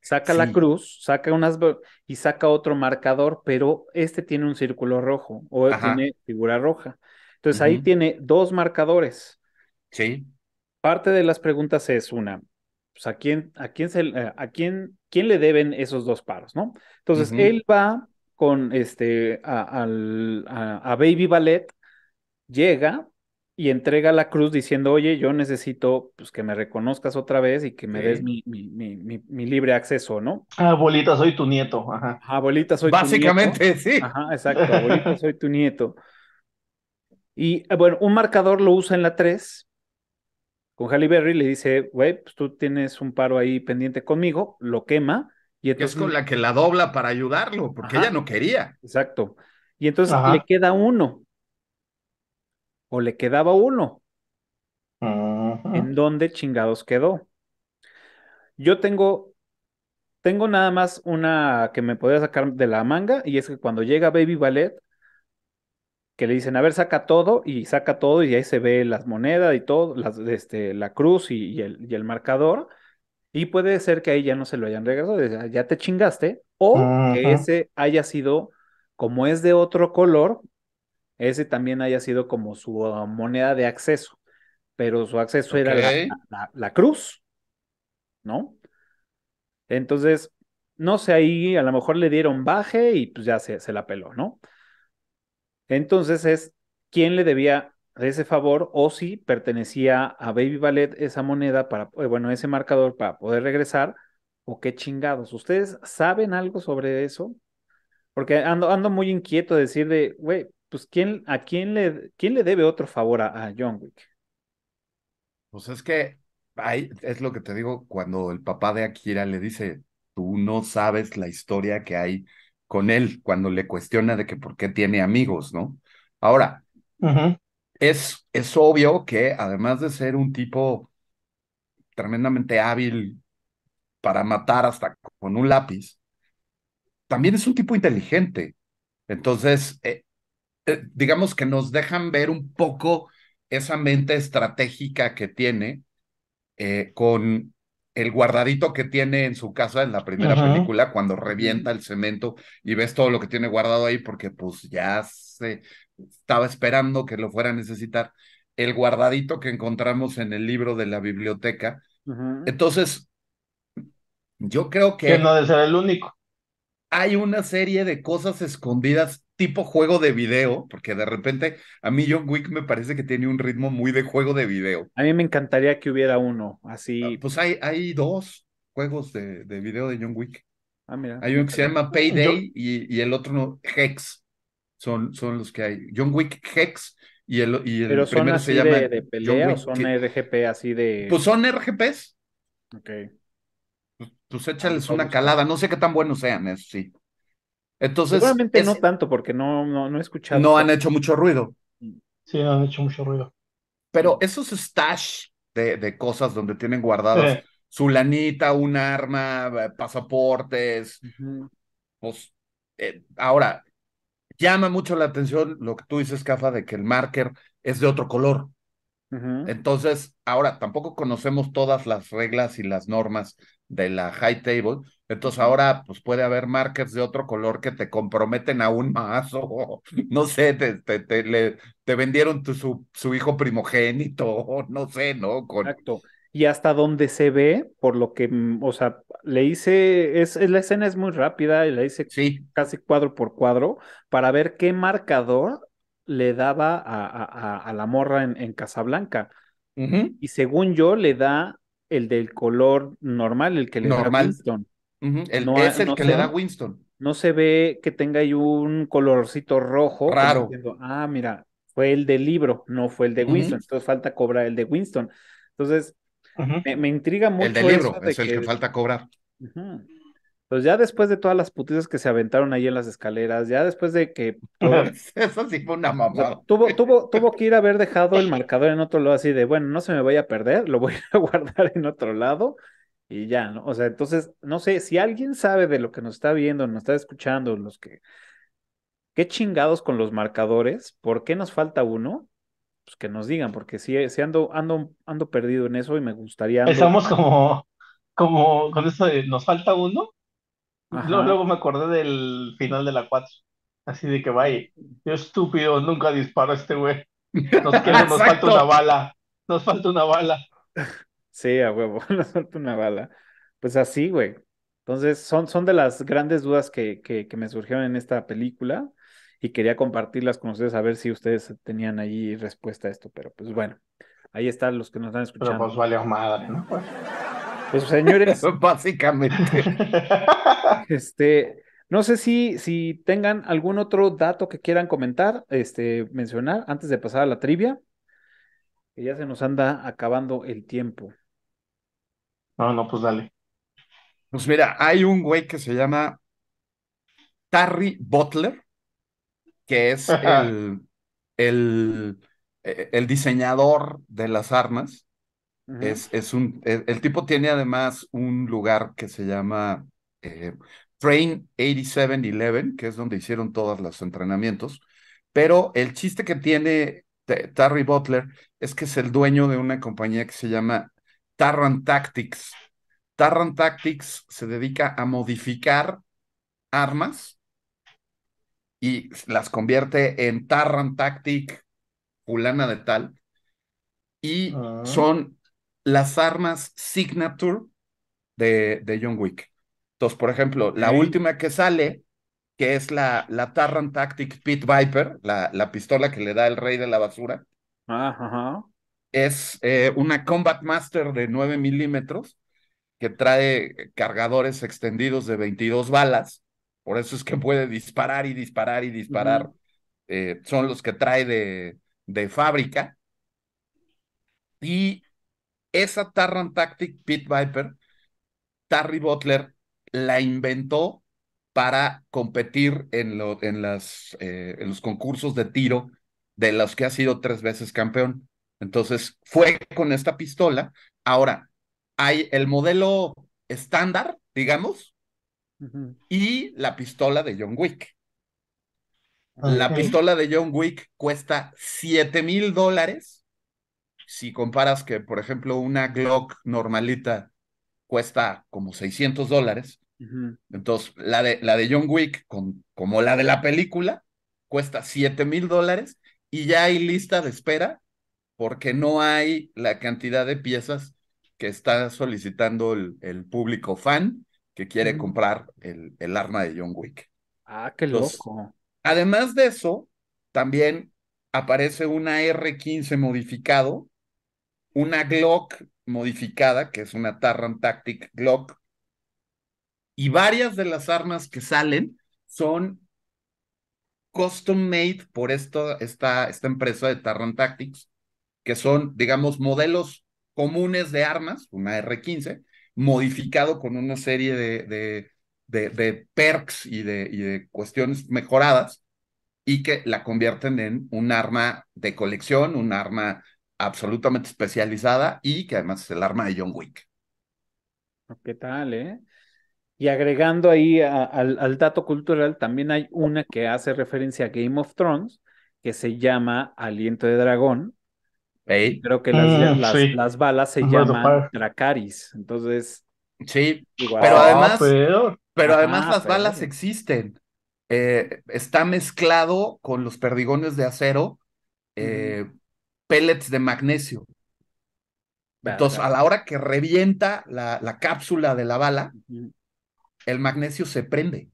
saca la cruz, saca unas y saca otro marcador, pero este tiene un círculo rojo o tiene figura roja. Entonces ahí tiene dos marcadores. Sí. Parte de las preguntas es una, pues a quién, a quién se, a quién, quién le deben esos dos paros, ¿no? Entonces él va con este al, a Baby Ballet, llega y entrega la cruz diciendo, oye, yo necesito pues, que me reconozcas otra vez y que me des mi, mi, libre acceso, ¿no? Ah, abuelita, soy tu nieto. Ah, abuelita, soy tu nieto. Básicamente, sí. Ajá, exacto, abuelita, soy tu nieto. Y ah, bueno, un marcador lo usa en la 3 con Halle Berry, le dice, güey, pues tú tienes un paro ahí pendiente conmigo, lo quema. Y entonces... Es con la que la dobla para ayudarlo, porque ella no quería. Exacto. Y entonces le queda uno o le quedaba uno. ¿En dónde chingados quedó? Yo tengo, tengo nada más una que me podría sacar de la manga y es que cuando llega Baby Ballet, que le dicen, a ver, saca todo y saca todo y ahí se ve las monedas y todo, las, este, la cruz y, el, y el marcador. Y puede ser que ahí ya no se lo hayan regresado, ah, ya te chingaste, o que ese haya sido, como es de otro color, ese también haya sido como su ah, moneda de acceso, pero su acceso era la, cruz, ¿no? Entonces, no sé, ahí a lo mejor le dieron baje y pues ya se, la peló, ¿no? Entonces es quién le debía ese favor o si pertenecía a Baby Ballet esa moneda para, eh, bueno, ese marcador para poder regresar o qué chingados. ¿Ustedes saben algo sobre eso? Porque ando, ando muy inquieto de decir de, güey, pues ¿quién, a quién le, quién le debe otro favor a, John Wick? Pues es que es lo que te digo cuando el papá de Akira le dice, tú no sabes la historia que hay con él, cuando le cuestiona de que por qué tiene amigos, ¿no? Ahora, es, es obvio que además de ser un tipo tremendamente hábil para matar hasta con un lápiz, también es un tipo inteligente. Entonces, eh, eh, digamos que nos dejan ver un poco esa mente estratégica que tiene eh, con el guardadito que tiene en su casa en la primera película cuando revienta el cemento y ves todo lo que tiene guardado ahí porque pues ya se estaba esperando que lo fuera a necesitar. El guardadito que encontramos en el libro de la biblioteca. Entonces, yo creo que... no ser el único. Hay una serie de cosas escondidas tipo juego de video, porque de repente a mí John Wick me parece que tiene un ritmo muy de juego de video. A mí me encantaría que hubiera uno, así. Ah, pues hay, hay dos juegos de, video de John Wick. Ah, mira. Hay uno que se llama Payday y, el otro no, Hex. Son, son los que hay. John Wick Hex y el, y primero se llama. De, RGP así de.? Pues son RGPs. Ok. Pues, pues ah, échales pues una calada. No sé qué tan buenos sean, eso sí. Entonces. no tanto, porque no, no, no he escuchado. No han hecho mucho ruido. Sí, han hecho mucho ruido. Pero esos stash de, cosas donde tienen guardadas su lanita, un arma, pasaportes, pues. Eh, ahora, llama mucho la atención lo que tú dices, Cafa, de que el marker es de otro color. Entonces, ahora tampoco conocemos todas las reglas y las normas de la high table, entonces ahora pues puede haber markers de otro color que te comprometen aún más o no sé, te, vendieron su, hijo primogénito, no sé, ¿no? Con... Exacto. Y hasta dónde se ve, por lo que, mm, o sea, le hice, es, la escena es muy rápida y la hice casi cuadro por cuadro para ver qué marcador le daba a, a, la morra en, en Casablanca. Y según yo, le da el del color normal, el que le normal no, es que le da Winston. No se ve que tenga ahí un colorcito rojo. Raro. ah, mira, fue el del libro, no fue el de Winston. Entonces falta cobrar el de Winston. Entonces, me, intriga mucho. El del libro, es el que, falta cobrar. Pues ya después de todas las putizas que se aventaron ahí en las escaleras, ya después de que. Eso sí fue una tuvo, tuvo, tuvo que ir a haber dejado el marcador en otro lado, así de bueno, no se me vaya a perder, lo voy a guardar en otro lado y ya, ¿no? O sea, entonces, no sé, si alguien sabe de lo que nos está viendo, nos está escuchando, los que... ¿Qué chingados con los marcadores? ¿Por qué nos falta uno? Pues que nos digan, porque si ando, ando, ando perdido en eso y me gustaría... Estamos como, como con eso de nos falta uno. Luego, me acordé del final de la 4. Así de que, vaya, yo estúpido, nunca disparo a este güey. nos falta una bala, nos falta una bala. Sí, a huevo, le suelto una bala. Pues así, güey. Entonces, son, son de las grandes dudas que, que, me surgieron en esta película y quería compartirlas con ustedes a ver si ustedes tenían ahí respuesta a esto, pero pues bueno, ahí están los que nos están escuchando. Pero pues vale madre, ¿no? Pues, señores. Básicamente. Este, no sé si, si tengan algún otro dato que quieran comentar, este, mencionar antes de pasar a la trivia, que ya se nos anda acabando el tiempo. No, ah, no, pues dale. Pues mira, hay un güey que se llama Tarry Butler, que es el, el, eh, el, diseñador de las armas. es, es, un, e, el, tipo tiene además un lugar que se llama eh, Train 8711, que es donde hicieron todos los entrenamientos. Pero el chiste que tiene Terry Butler es que es el dueño de una compañía que se llama Tarrant Tactics. Tarran Tactics se dedica a modificar armas y las convierte en Tarrant Tactic fulana de tal. Y ah. son las armas signature de, de, John Wick. Entonces, por ejemplo, la última que sale, que es la, la Tarran Tactic Pit Viper, la, la pistola que le da el rey de la basura. Ah, ajá es eh, una Combat Master de 9 milímetros que trae cargadores extendidos de 22 balas. Por eso es que puede disparar y disparar y disparar. Eh, son los que trae de, fábrica. Y esa Tarrant Tactic Pit Viper, Tarry Butler la inventó para competir en, lo, en, las, eh, en los concursos de tiro de los que ha sido tres veces campeón. Entonces, fue con esta pistola. Ahora, hay el modelo estándar, digamos, y la pistola de John Wick. La pistola de John Wick cuesta 7 mil dólares. Si comparas que, por ejemplo, una Glock normalita cuesta como 600 dólares. Entonces, la de, la de John Wick, como la de la película, cuesta 7 mil dólares y ya hay lista de espera porque no hay la cantidad de piezas que está solicitando el, público fan que quiere comprar el, arma de John Wick. Ah, qué loco. Además de eso, también aparece una R15 modificado, una Glock modificada, que es una Tarrant Tactic Glock, y varias de las armas que salen son custom made por esta, esta empresa de Tarrant Tactics que son, digamos, modelos comunes de armas, una R15, modificado con una serie de, de, de, perks y, y de, cuestiones mejoradas y que la convierten en un arma de colección, un arma absolutamente especializada y que además es el arma de John Wick. Ah, ¿Qué tal, eh? Y agregando ahí al, dato cultural, también hay una que hace referencia a Game of Thrones, que se llama Aliento de Dragón, Creo que las, mm, balas se llaman tracaris, entonces... Sí, ah, pero además, ah, pero... además las balas existen. Eh, está mezclado con los perdigones de acero, eh, pellets de magnesio. Entonces, a la hora que revienta la, la cápsula de la bala, el magnesio se prende.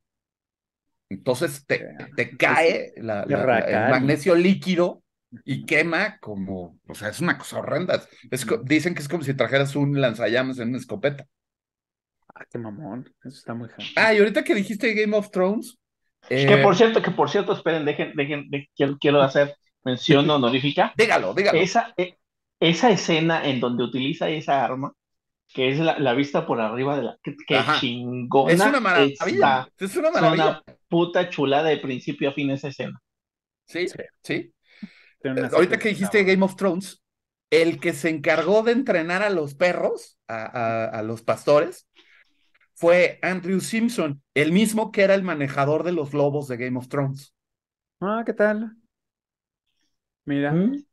Entonces te, pues cae el magnesio líquido y quema como, o sea, es una cosa horrenda. dicen que es como si trajeras un lanzallamas en una escopeta. Ah, qué mamón, eso está muy Ah, y ahorita que dijiste Game of Thrones. Que eh, por cierto, que por cierto, esperen, dejen, dejen, quiero, quiero, hacer mención honorífica. dígalo, dígalo. Esa, e, esa escena en donde utiliza esa arma, que es la, vista por arriba de la. Que, chingona. Es una maravilla. es una maravilla. una puta chulada de principio a fin esa escena. sí. ¿Sí? Eh, ahorita que dijiste Game of Thrones, el que se encargó de entrenar a los perros, a, los pastores, fue Andrew Simpson, el mismo que era el manejador de los lobos de Game of Thrones. Ah, ¿qué tal? Mira, ¿Mm?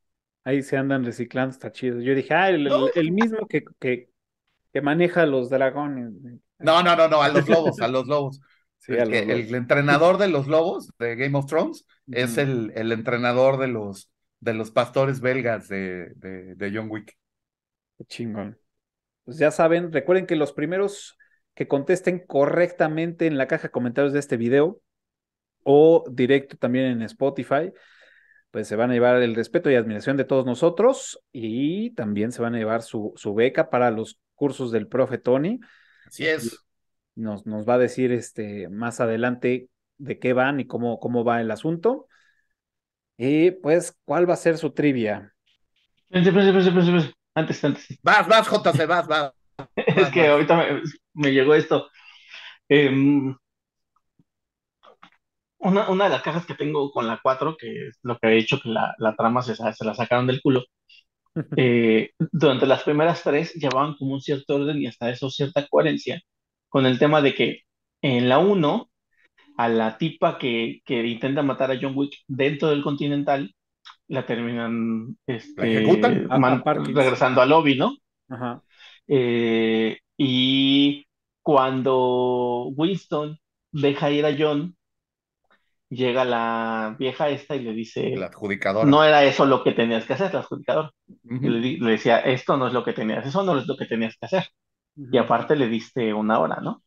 ahí se andan reciclando, está chido. Yo dije, ah, el, mismo que, que, que, maneja a los dragones. No, no, no, no, a los lobos, a los lobos. el, entrenador de los lobos de Game of Thrones es el entrenador de los, de los pastores belgas de, de, John Wick. Qué chingón. Pues ya saben, recuerden que los primeros que contesten correctamente en la caja de comentarios de este video o directo también en Spotify, pues se van a llevar el respeto y admiración de todos nosotros y también se van a llevar su, su beca para los cursos del profe Tony. Así es. Nos, nos va a decir este, más adelante de qué van y cómo, cómo va el asunto. Y pues, ¿cuál va a ser su trivia? Antes, antes. Vas, vas, JC, vas, vas. es que ahorita me, llegó esto. Em, una, de las cajas que tengo con la 4, que es lo que he dicho, que la, la trama se, la sacaron del culo. Eh, durante las primeras tres llevaban como un cierto orden y hasta eso cierta coherencia con el tema de que en la 1 a la tipa que, intenta matar a John Wick dentro del Continental, la terminan este, ¿La regresando al lobby, ¿no? Ajá. Eh, y cuando Winston deja ir a John, llega la vieja esta y le dice, la adjudicadora. no era eso lo que tenías que hacer, la adjudicador le, decía, esto no es lo que tenías, eso no es lo que tenías que hacer. Y aparte le diste una hora, ¿no?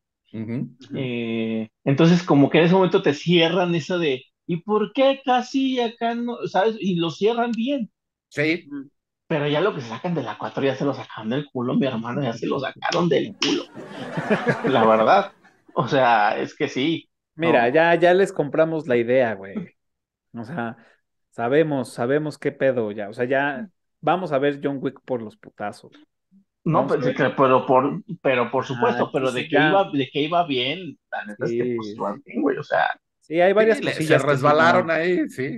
Eh, entonces, como que en ese momento te cierran eso de, ¿y por qué casi acá no? ¿Sabes? Y lo cierran bien. Sí. Pero ya lo que se sacan de la 4 ya se lo sacaron del culo, mi hermano, ya se lo sacaron del culo. la verdad. O sea, es que sí. Mira, ya, ya les compramos la idea, güey. O sea, sabemos, sabemos qué pedo ya. O sea, ya vamos a ver John Wick por los putazos. No, pero, por, pero por supuesto, pero pues de que, iba, de que iba bien, sí. hay varias cosillas. Se resbalaron ahí, sí.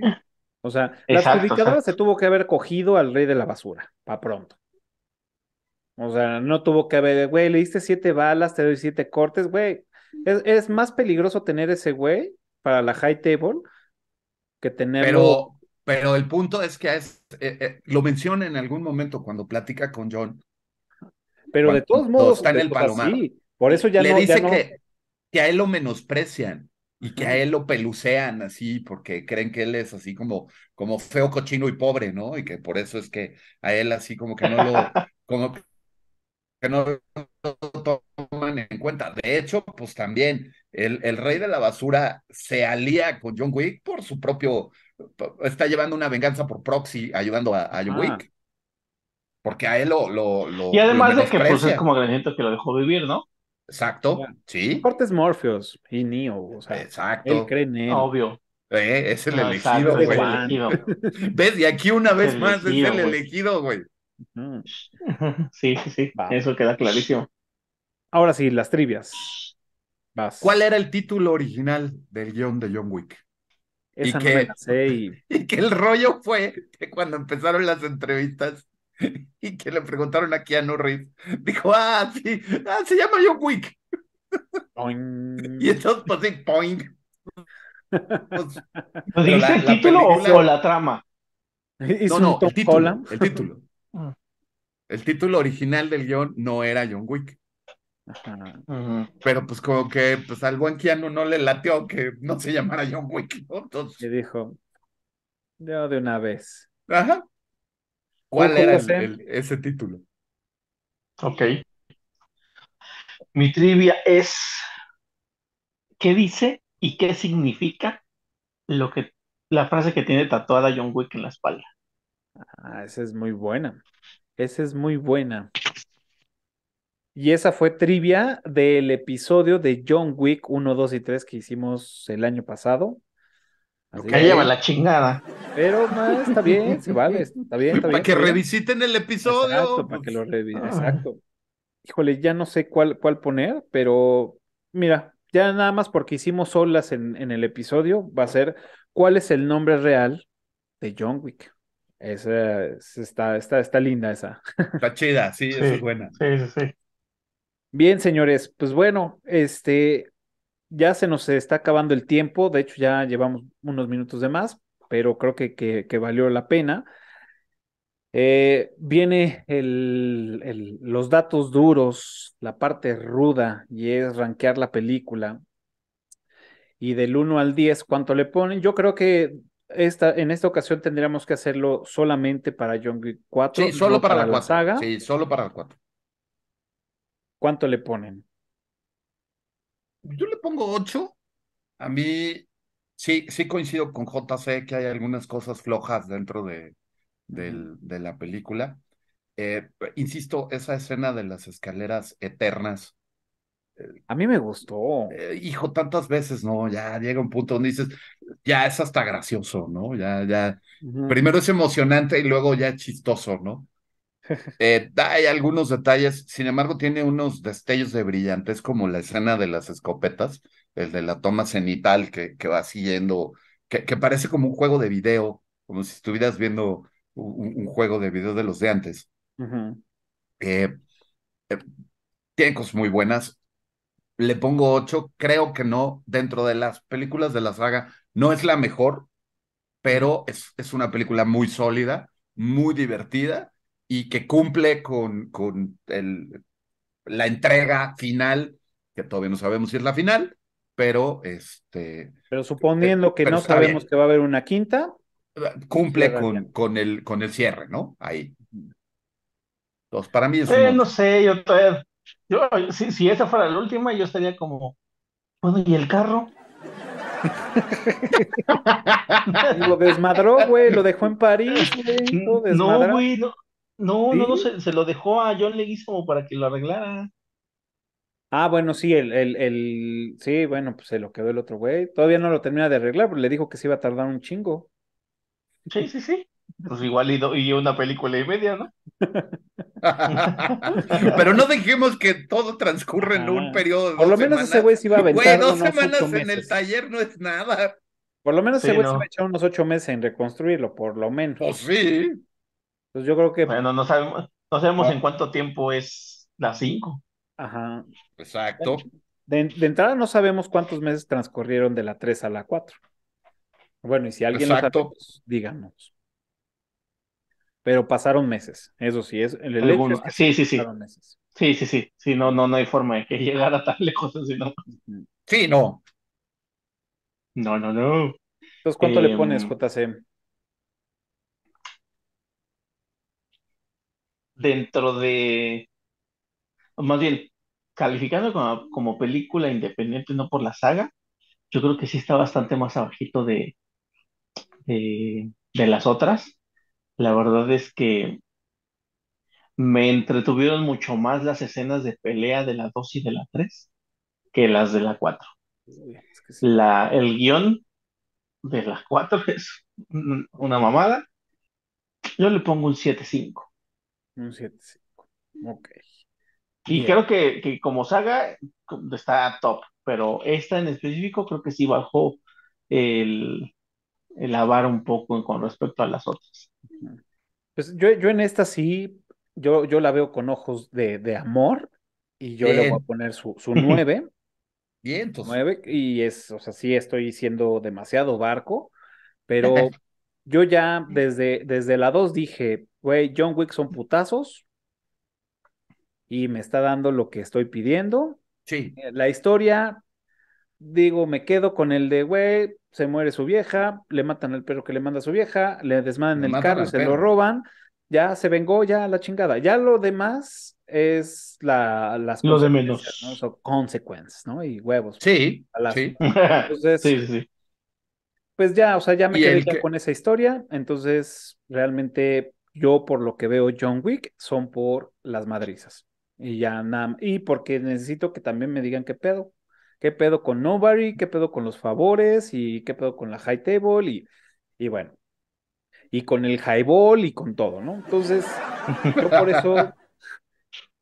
O sea, la se tuvo que haber cogido al rey de la basura, para pronto. O sea, no tuvo que haber, güey, le diste siete balas, te doy siete cortes, güey. Es, más peligroso tener ese güey para la high table que tener Pero, pero el punto es que es, eh, eh, lo menciona en algún momento cuando platica con John pero de todos modos. Está en el palomar. Por eso ya Le no. dice Que, que a él lo menosprecian y que a él lo pelucean así, porque creen que él es así como, como feo, cochino y pobre, ¿no? Y que por eso es que a él así como que no lo, que no toman en cuenta. De hecho, pues también el, el rey de la basura se alía con John Wick por su propio, está llevando una venganza por proxy, ayudando a, John ah. Wick porque a él lo... lo, y además de que pues, es como gente que lo dejó vivir, ¿no? Exacto, sí. Cortes Morpheus y Neo, o sea, Exacto. Obvio. Eh, es el ah, elegido, güey. ¿Ves? Y aquí una vez más es el elegido, güey. Sí, sí, sí. Eso queda clarísimo. Ahora sí, las trivias. ¿Cuál era el título original del guión de John Wick? Esa no y... y que el rollo fue que cuando empezaron las entrevistas y que le preguntaron a Keanu Reeves, dijo, ah, sí, ah, se llama John Wick. y entonces, pues sí, point. Pues, pues, ¿Dice el título o la trama? No, no, el título, el título. Ah. El título original del guión no era John Wick. Pero pues como que pues al buen Keanu no le lateó que no se llamara John Wick, Entonces... Le dijo, yo de una vez. Ajá. ¿Cuál era ese título? Ok. Mi trivia es, ¿qué dice y qué significa lo que, la frase que tiene tatuada John Wick en la espalda? Ah, esa es muy buena. Esa es muy buena. Y esa fue trivia del episodio de John Wick 1, 2 y 3 que hicimos el año pasado la chingada. Pero más, está bien, se vale, está bien, para que revisiten el episodio. para que lo revisen, exacto. Híjole, ya no sé cuál, cuál poner, pero mira, ya nada más porque hicimos solas en, el episodio, va a ser cuál es el nombre real de John Wick. Esa está, está, está linda esa. Está chida, sí, sí, es buena. Sí, sí, sí. Bien, señores, pues bueno, este, ya se nos está acabando el tiempo, de hecho ya llevamos unos minutos de más, pero creo que, que, valió la pena. Eh, viene el, los datos duros, la parte ruda, y es rankear la película. Y del 1 al 10, ¿cuánto le ponen? Yo creo que esta, en esta ocasión tendríamos que hacerlo solamente para John Wick 4. Sí, solo para, la Saga. Sí, solo para la 4. ¿Cuánto le ponen? yo le pongo 8. A mí sí, sí coincido con JC que hay algunas cosas flojas dentro de, del, de la película. Eh, insisto, esa escena de las escaleras eternas. a mí me gustó. Eh, hijo, tantas veces, ¿no? Ya llega un punto donde dices, ya es hasta gracioso, ¿no? Ya, ya. Primero es emocionante y luego ya es chistoso, ¿no? Eh, hay algunos detalles, sin embargo, tiene unos destellos de brillantes como la escena de las escopetas, el de la toma cenital que, que va siguiendo, que, que parece como un juego de video, como si estuvieras viendo un, juego de video de los de antes. Eh, eh, tiene cosas muy buenas. Le pongo 8, creo que no, dentro de las películas de la saga, no es la mejor, pero es, es una película muy sólida, muy divertida y que cumple con, con el, la entrega final, que todavía no sabemos si es la final, pero este... Pero suponiendo que, no sabemos que va a haber una quinta. Eh, cumple con, con, el, con el cierre, ¿no? Ahí. Entonces, para mí es... Eh, no sé, yo todavía... si, esa fuera la última, yo estaría como, bueno, ¿y el carro? lo desmadró, güey, lo dejó en París, güey. No, güey, no, no, no, no, se, lo dejó a John como para que lo arreglara. Ah, bueno, sí, el, el, el, sí, bueno, pues se lo quedó el otro güey. Todavía no lo termina de arreglar, le dijo que se iba a tardar un chingo. Sí, sí, sí. Pues igual y, una película y media, ¿no? pero no dejemos que todo transcurra en un ah. periodo de Por lo menos ese güey se iba a aventar Güey, dos semanas en el taller no es nada. Por lo menos ese güey se va a echar unos ocho meses en reconstruirlo, por lo menos. Pues sí. Entonces pues yo creo que... Bueno, no sabemos, no sabemos en cuánto tiempo es la 5. Ajá. Exacto. De, entrada no sabemos cuántos meses transcurrieron de la 3 a la 4. Bueno, y si alguien Exacto. lo sabe, pues, díganos. Pero pasaron meses, eso sí, es sí, sí, sí. Sí, sí, sí. Sí, no, no, no hay forma de que llegara tan lejos así, Sí, no. No, no, no. Entonces, ¿cuánto le pones, em, JC? dentro de, más bien, calificando como, película independiente, no por la saga, yo creo que sí está bastante más abajito de, de, las otras. La verdad es que me entretuvieron mucho más las escenas de pelea de la 2 y de la 3 que las de la 4. la, el guión de las 4 es una mamada. Yo le pongo un 7-5. Un 7 Ok. Y creo que, que, como saga está top, pero esta en específico creo que sí bajó el, el avar un poco con respecto a las otras. Pues yo, yo en esta sí, yo, yo la veo con ojos de, de amor y yo le voy a poner su, su 9. entonces. 9 y es, o sea, sí estoy siendo demasiado barco, pero yo ya desde, desde la 2 dije, Güey, John Wick son putazos. Y me está dando lo que estoy pidiendo. Sí. Eh, la historia, digo, me quedo con el de, güey, se muere su vieja, le matan al perro que le manda su vieja, le desmadan el carro, se lo roban, ya se vengó, ya la chingada. Ya lo demás es la, las consecuencias, ¿no? Y huevos. Sí, pues, sí. Pues ya, o sea, ya me quedé con esa historia, entonces realmente yo, por lo que veo John Wick, son por las madrizas. Y ya nada. Y porque necesito que también me digan qué pedo. ¿Qué pedo con Nobody? ¿Qué pedo con los favores? ¿Y qué pedo con la High Table? Y, y bueno. Y con el Ball, y con todo, ¿no? Entonces, yo por eso.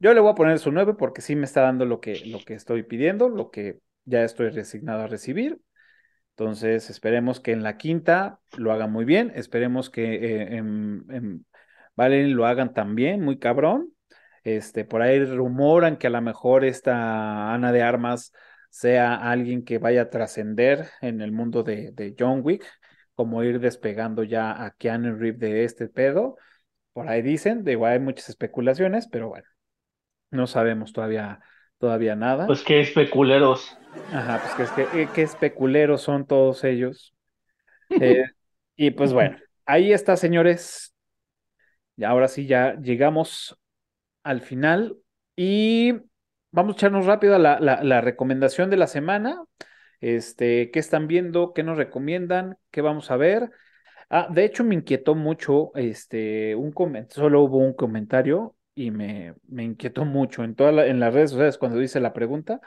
Yo le voy a poner su 9 porque sí me está dando lo que, lo que estoy pidiendo, lo que ya estoy resignado a recibir. Entonces, esperemos que en la quinta lo haga muy bien. Esperemos que eh, en, Valen lo hagan también, muy cabrón. Este, por ahí rumoran que a lo mejor esta Ana de Armas sea alguien que vaya a trascender en el mundo de, de, John Wick, como ir despegando ya a Keanu Reeves de este pedo. Por ahí dicen, de igual hay muchas especulaciones, pero bueno, no sabemos todavía, todavía nada. Pues qué especuleros. Ajá, pues eh, qué especuleros son todos ellos. Eh, y pues bueno, ahí está, señores ahora sí, ya llegamos al final y vamos a echarnos rápido a la, recomendación de la semana. Este, ¿Qué están viendo? ¿Qué nos recomiendan? ¿Qué vamos a ver? Ah, de hecho, me inquietó mucho este, un solo hubo un comentario y me, me inquietó mucho en, en las redes sociales cuando hice la pregunta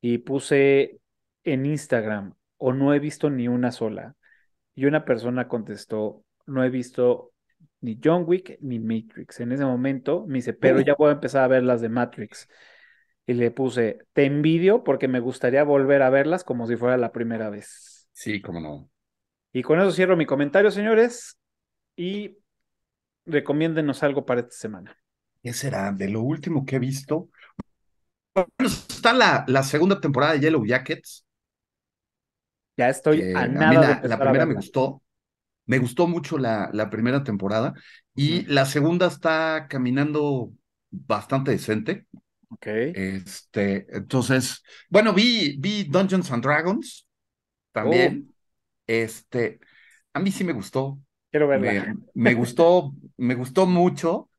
y puse en Instagram o no he visto ni una sola. Y una persona contestó, no he visto ni John Wick ni Matrix. En ese momento me dice, pero oh. ya voy a empezar a ver las de Matrix. Y le puse, te envidio porque me gustaría volver a verlas como si fuera la primera vez. Sí, como no. Y con eso cierro mi comentario, señores. Y recomiéndenos algo para esta semana. ¿Qué será? De lo último que he visto. Está la, segunda temporada de Yellow Jackets. Ya estoy a nada. la primera me gustó me gustó mucho la, la primera temporada y la segunda está caminando bastante decente. Ok. Este, entonces, bueno, vi, vi Dungeons and Dragons también. Oh. Este, a mí sí me gustó. Quiero verla. Me, gustó, me gustó mucho.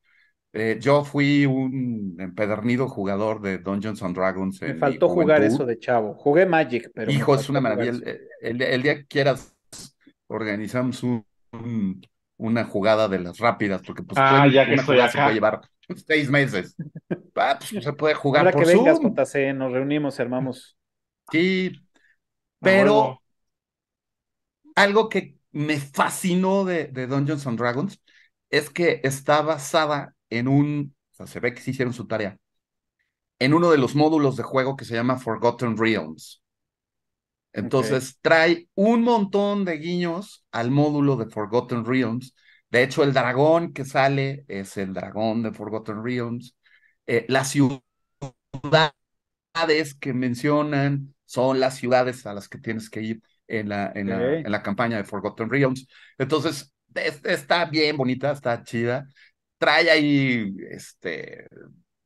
Eh, yo fui un empedernido jugador de Dungeons and Dragons. Me faltó jugar eso de chavo. Jugué Magic, pero. Hijo, es una maravilla. el, día que quieras organizamos una jugada de las rápidas, porque pues ah, ya que se puede llevar seis meses. Ah, pues, se puede jugar Ahora que vengas, nos reunimos, hermanos. Sí, pero algo que me fascinó de, de Dungeons and Dragons es que está basada en un, o sea, se ve que sí hicieron su tarea, en uno de los módulos de juego que se llama Forgotten Realms. Entonces trae un montón de guiños al módulo de Forgotten Realms. De hecho, el dragón que sale es el dragón de Forgotten Realms. Eh, las ciudades que mencionan son las ciudades a las que tienes que ir en la, en la, campaña de Forgotten Realms. Entonces, está bien bonita, está chida. Trae ahí este,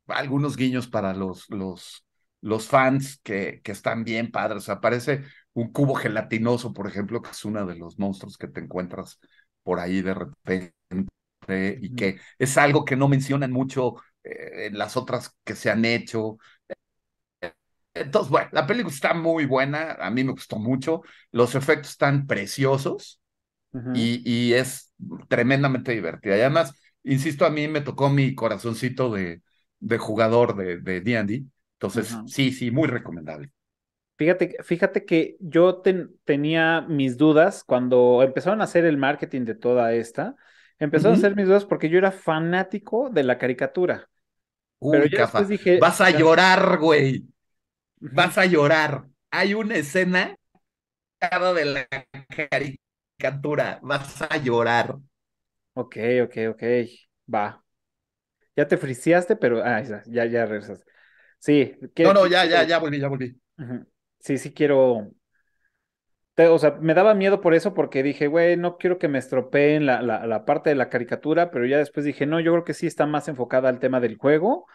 algunos guiños para los, los los fans que, que están bien padres. aparece un cubo gelatinoso, por ejemplo, que es uno de los monstruos que te encuentras por ahí de repente y que es algo que no mencionan mucho eh, en las otras que se han hecho. Entonces, bueno, la película está muy buena, a mí me gustó mucho, los efectos están preciosos y, y, es tremendamente divertida. Y además, insisto, a mí me tocó mi corazoncito de, jugador de D&D. Entonces, sí, sí, muy recomendable. Fíjate, fíjate que yo tenía mis dudas cuando empezaron a hacer el marketing de toda esta. Empezaron a hacer mis dudas porque yo era fanático de la caricatura. pero yo dije, vas a llorar, güey. Vas a llorar. Hay una escena de la caricatura. Vas a llorar. Ok, ok, ok. Va. Ya te friseaste, pero ah, ya, ya regresaste. Sí. no, no, ya, ya, ya volví, ya volví. Sí, sí quiero. O sea, me daba miedo por eso porque dije, güey, no quiero que me estropeen la, la, parte de la caricatura, pero ya después dije, no, yo creo que sí está más enfocada al tema del juego,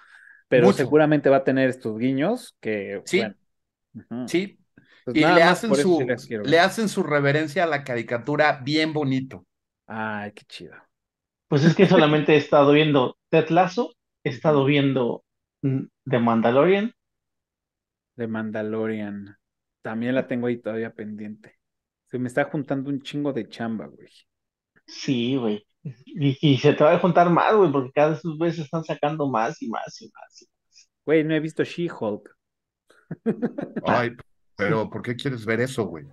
pero seguramente va a tener estos guiños que. Sí. Sí. Pues y le hacen, su, le hacen su reverencia a la caricatura bien bonito. Ay, qué chido. Pues es que solamente he estado viendo Ted he estado viendo de Mandalorian. De Mandalorian. También la tengo ahí todavía pendiente. Se me está juntando un chingo de chamba, güey. Sí, güey. Y, se te va a juntar más, güey, porque cada vez se están sacando más y más y más. Güey, no he visto She-Hulk. Ay, pero ¿por qué quieres ver eso, güey?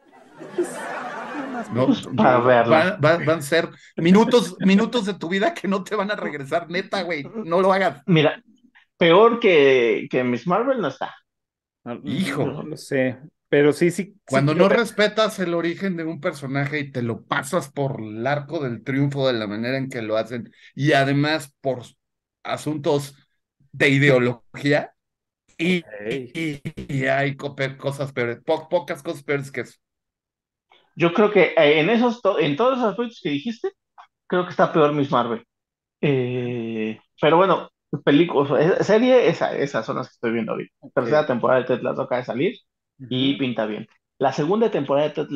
No, pues, verlo. Van, van, a ser minutos, minutos de tu vida que no te van a regresar, neta, güey. No lo hagas. Mira, peor que, que Miss Marvel no está. Hijo. No lo sé. Pero sí, sí. Cuando no respetas el origen de un personaje y te lo pasas por el arco del triunfo de la manera en que lo hacen, y además por asuntos de ideología, y, y, hay cosas peores, pocas cosas peores que eso. Yo creo que eh, en, esos en todos los aspectos que dijiste, creo que está peor Miss Marvel. Eh, pero bueno, películas, serie, esa, esas son las que estoy viendo ahorita. tercera temporada de Ted Lasso acaba de salir y pinta bien. La segunda temporada de Ted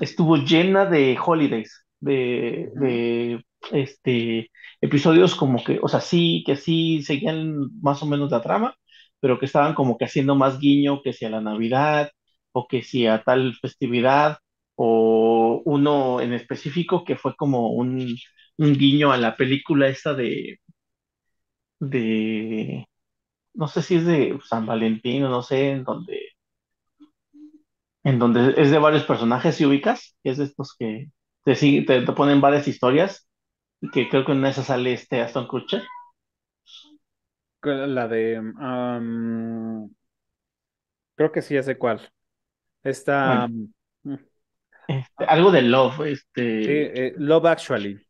estuvo llena de holidays, de, este, episodios como que, o sea, sí, que sí seguían más o menos la trama, pero que estaban como que haciendo más guiño que si a la Navidad o que si a tal festividad o uno en específico que fue como un, un guiño a la película esta de de, no sé si es de San Valentín o no sé, en donde, en donde es de varios personajes, si ubicas, es de estos que te, te, ponen varias historias y que creo que en esa sale este Aston Kutcher. La de, creo que sí, ya sé cuál. Esta... Este, algo de Love, este. Eh, Love Actually.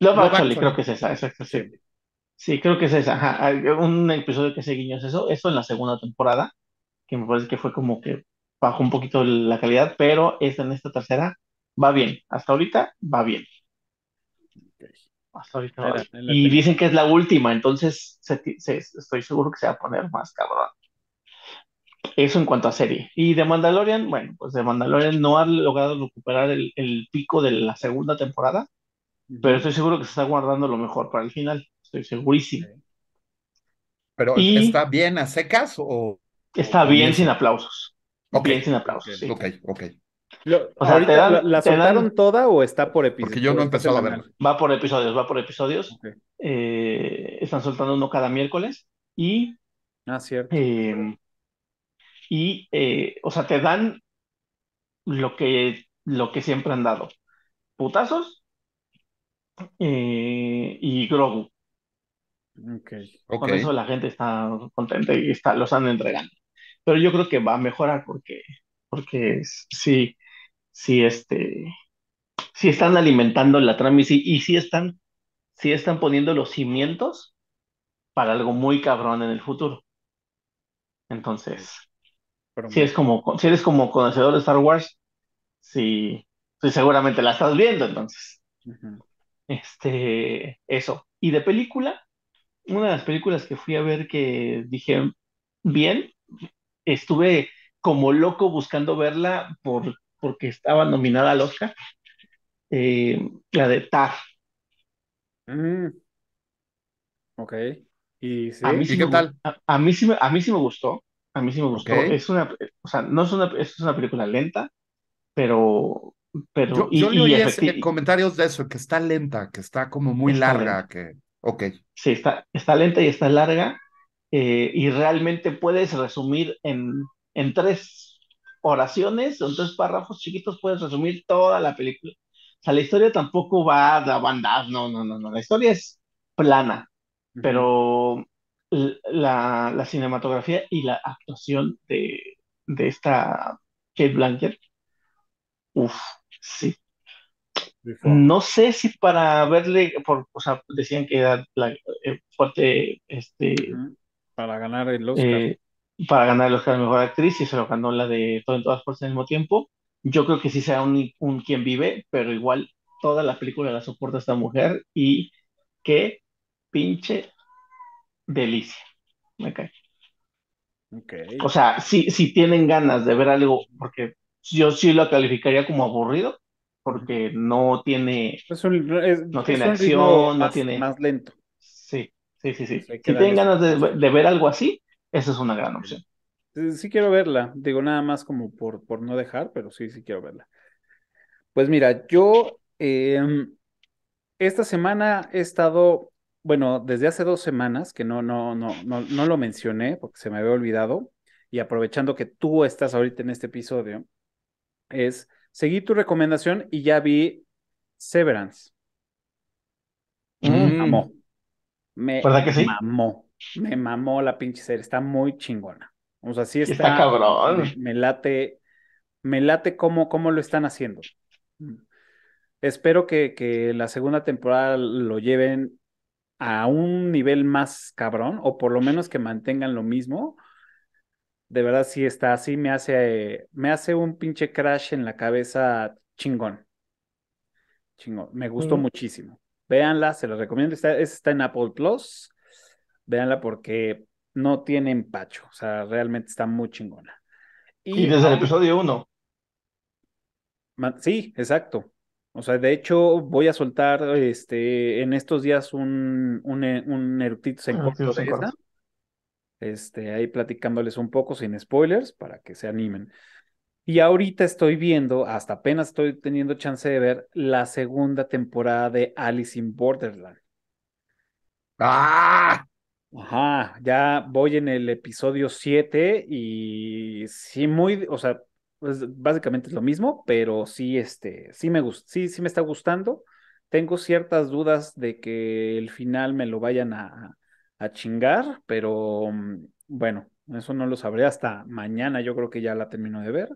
Love, Actually, creo que es esa, exacto, sí. Sí, creo que es esa. un episodio que se guiñó es eso, eso en la segunda temporada, que me parece que fue como que bajó un poquito la calidad, pero esta en esta tercera va bien. Hasta ahorita va bien. Hasta ahorita va bien. Y dicen que es la última, entonces estoy seguro que se va a poner más cabrón. Eso en cuanto a serie. Y de Mandalorian, bueno, pues de Mandalorian no ha logrado recuperar el, el pico de la segunda temporada, pero estoy seguro que se está guardando lo mejor para el final estoy segurísimo. Pero está bien a secas o... Está bien, sin aplausos. Bien sin aplausos. Ok, ok. okay. ¿La soltaron toda o está por episodios? Porque yo no he empezado a verla. Va por episodios, va por episodios. Eh, están soltando uno cada miércoles y. Ah, cierto. Em, y, eh, o sea, te dan lo que, lo que siempre han dado: putazos eh, y Grogu. Con eso la gente está contenta y está, los han entregando. Pero yo creo que va a mejorar porque, porque sí, si este, si están alimentando la trama y si están, si están poniendo los cimientos para algo muy cabrón en el futuro. Entonces, si, es como, si eres como conocedor de Star Wars, sí, sí seguramente la estás viendo entonces. Este, eso. Y de película, una de las películas que fui a ver que dije, bien, estuve como loco buscando verla por, porque estaba nominada al Oscar, eh, la de Tar. Mm. Ok. ¿Y, A mí qué tal? A, mí sí me, gustó. A mí sí me gustó. Es una, o sea, no es una, película lenta, pero, pero yo, le oí comentarios de eso, que está lenta, que está como muy larga, que Sí, está, está lenta y está larga eh, y realmente puedes resumir en, tres oraciones o en tres párrafos chiquitos, puedes resumir toda la película. O sea, la historia tampoco va a bandas, no, no, no, no, la historia es plana, pero la, cinematografía y la actuación de, esta Kate Blanchett, uff, sí, no sé si para verle, por, o sea, decían que era la, eh, fuerte, este... Para ganar el eh, Oscar. para ganar el Oscar de Mejor Actriz y se lo ganó la de Todo en Todas Partes al mismo tiempo. Yo creo que sí sea un, quien vive, pero igual toda la película la soporta esta mujer y qué pinche delicia. Me cae. O sea, si, si tienen ganas de ver algo, porque yo sí lo calificaría como aburrido, porque no tiene, no tiene acción, no tiene... Más lento. Sí, sí, sí, sí. Pues si tienen ganas de, ver algo así, esa es una gran opción. Sí, quiero verla, digo nada más como por, por no dejar, pero sí, sí quiero verla. Pues mira, yo em, esta semana he estado, bueno, desde hace dos semanas, que no, no, no, no, no lo mencioné porque se me había olvidado, y aprovechando que tú estás ahorita en este episodio, es seguí tu recomendación y ya vi Severance. Mm. Me mamó. Me ¿Verdad mamó. Me mamó la pinche serie. Está muy chingona. O sea, sí está. Está cabrón. Me, me late. Me late cómo, cómo lo están haciendo. Espero que, que, la segunda temporada lo lleven a un nivel más cabrón, o por lo menos que mantengan lo mismo, de verdad si está así, me hace, me hace un pinche crash en la cabeza chingón. Chingón, me gustó mm. muchísimo. Véanla, se los recomiendo. Está, está en Apple Plus. Véanla porque no tiene empacho. O sea, realmente está muy chingona. Y, desde el episodio 1. Sí, exacto. O sea, de hecho, voy a soltar este, en estos días un, un, un eructito en corto este, ahí platicándoles un poco sin spoilers para que se animen. Y ahorita estoy viendo, hasta apenas estoy teniendo chance de ver la segunda temporada de Alice in Borderland. ¡Ah! Ajá, ya voy en el episodio 7 y sí, muy, o sea, pues, básicamente es lo mismo, pero sí, este, sí me gusta, sí, sí me está gustando. Tengo ciertas dudas de que el final me lo vayan a, a chingar, pero mm, bueno, eso no lo sabré hasta mañana, yo creo que ya la termino de ver.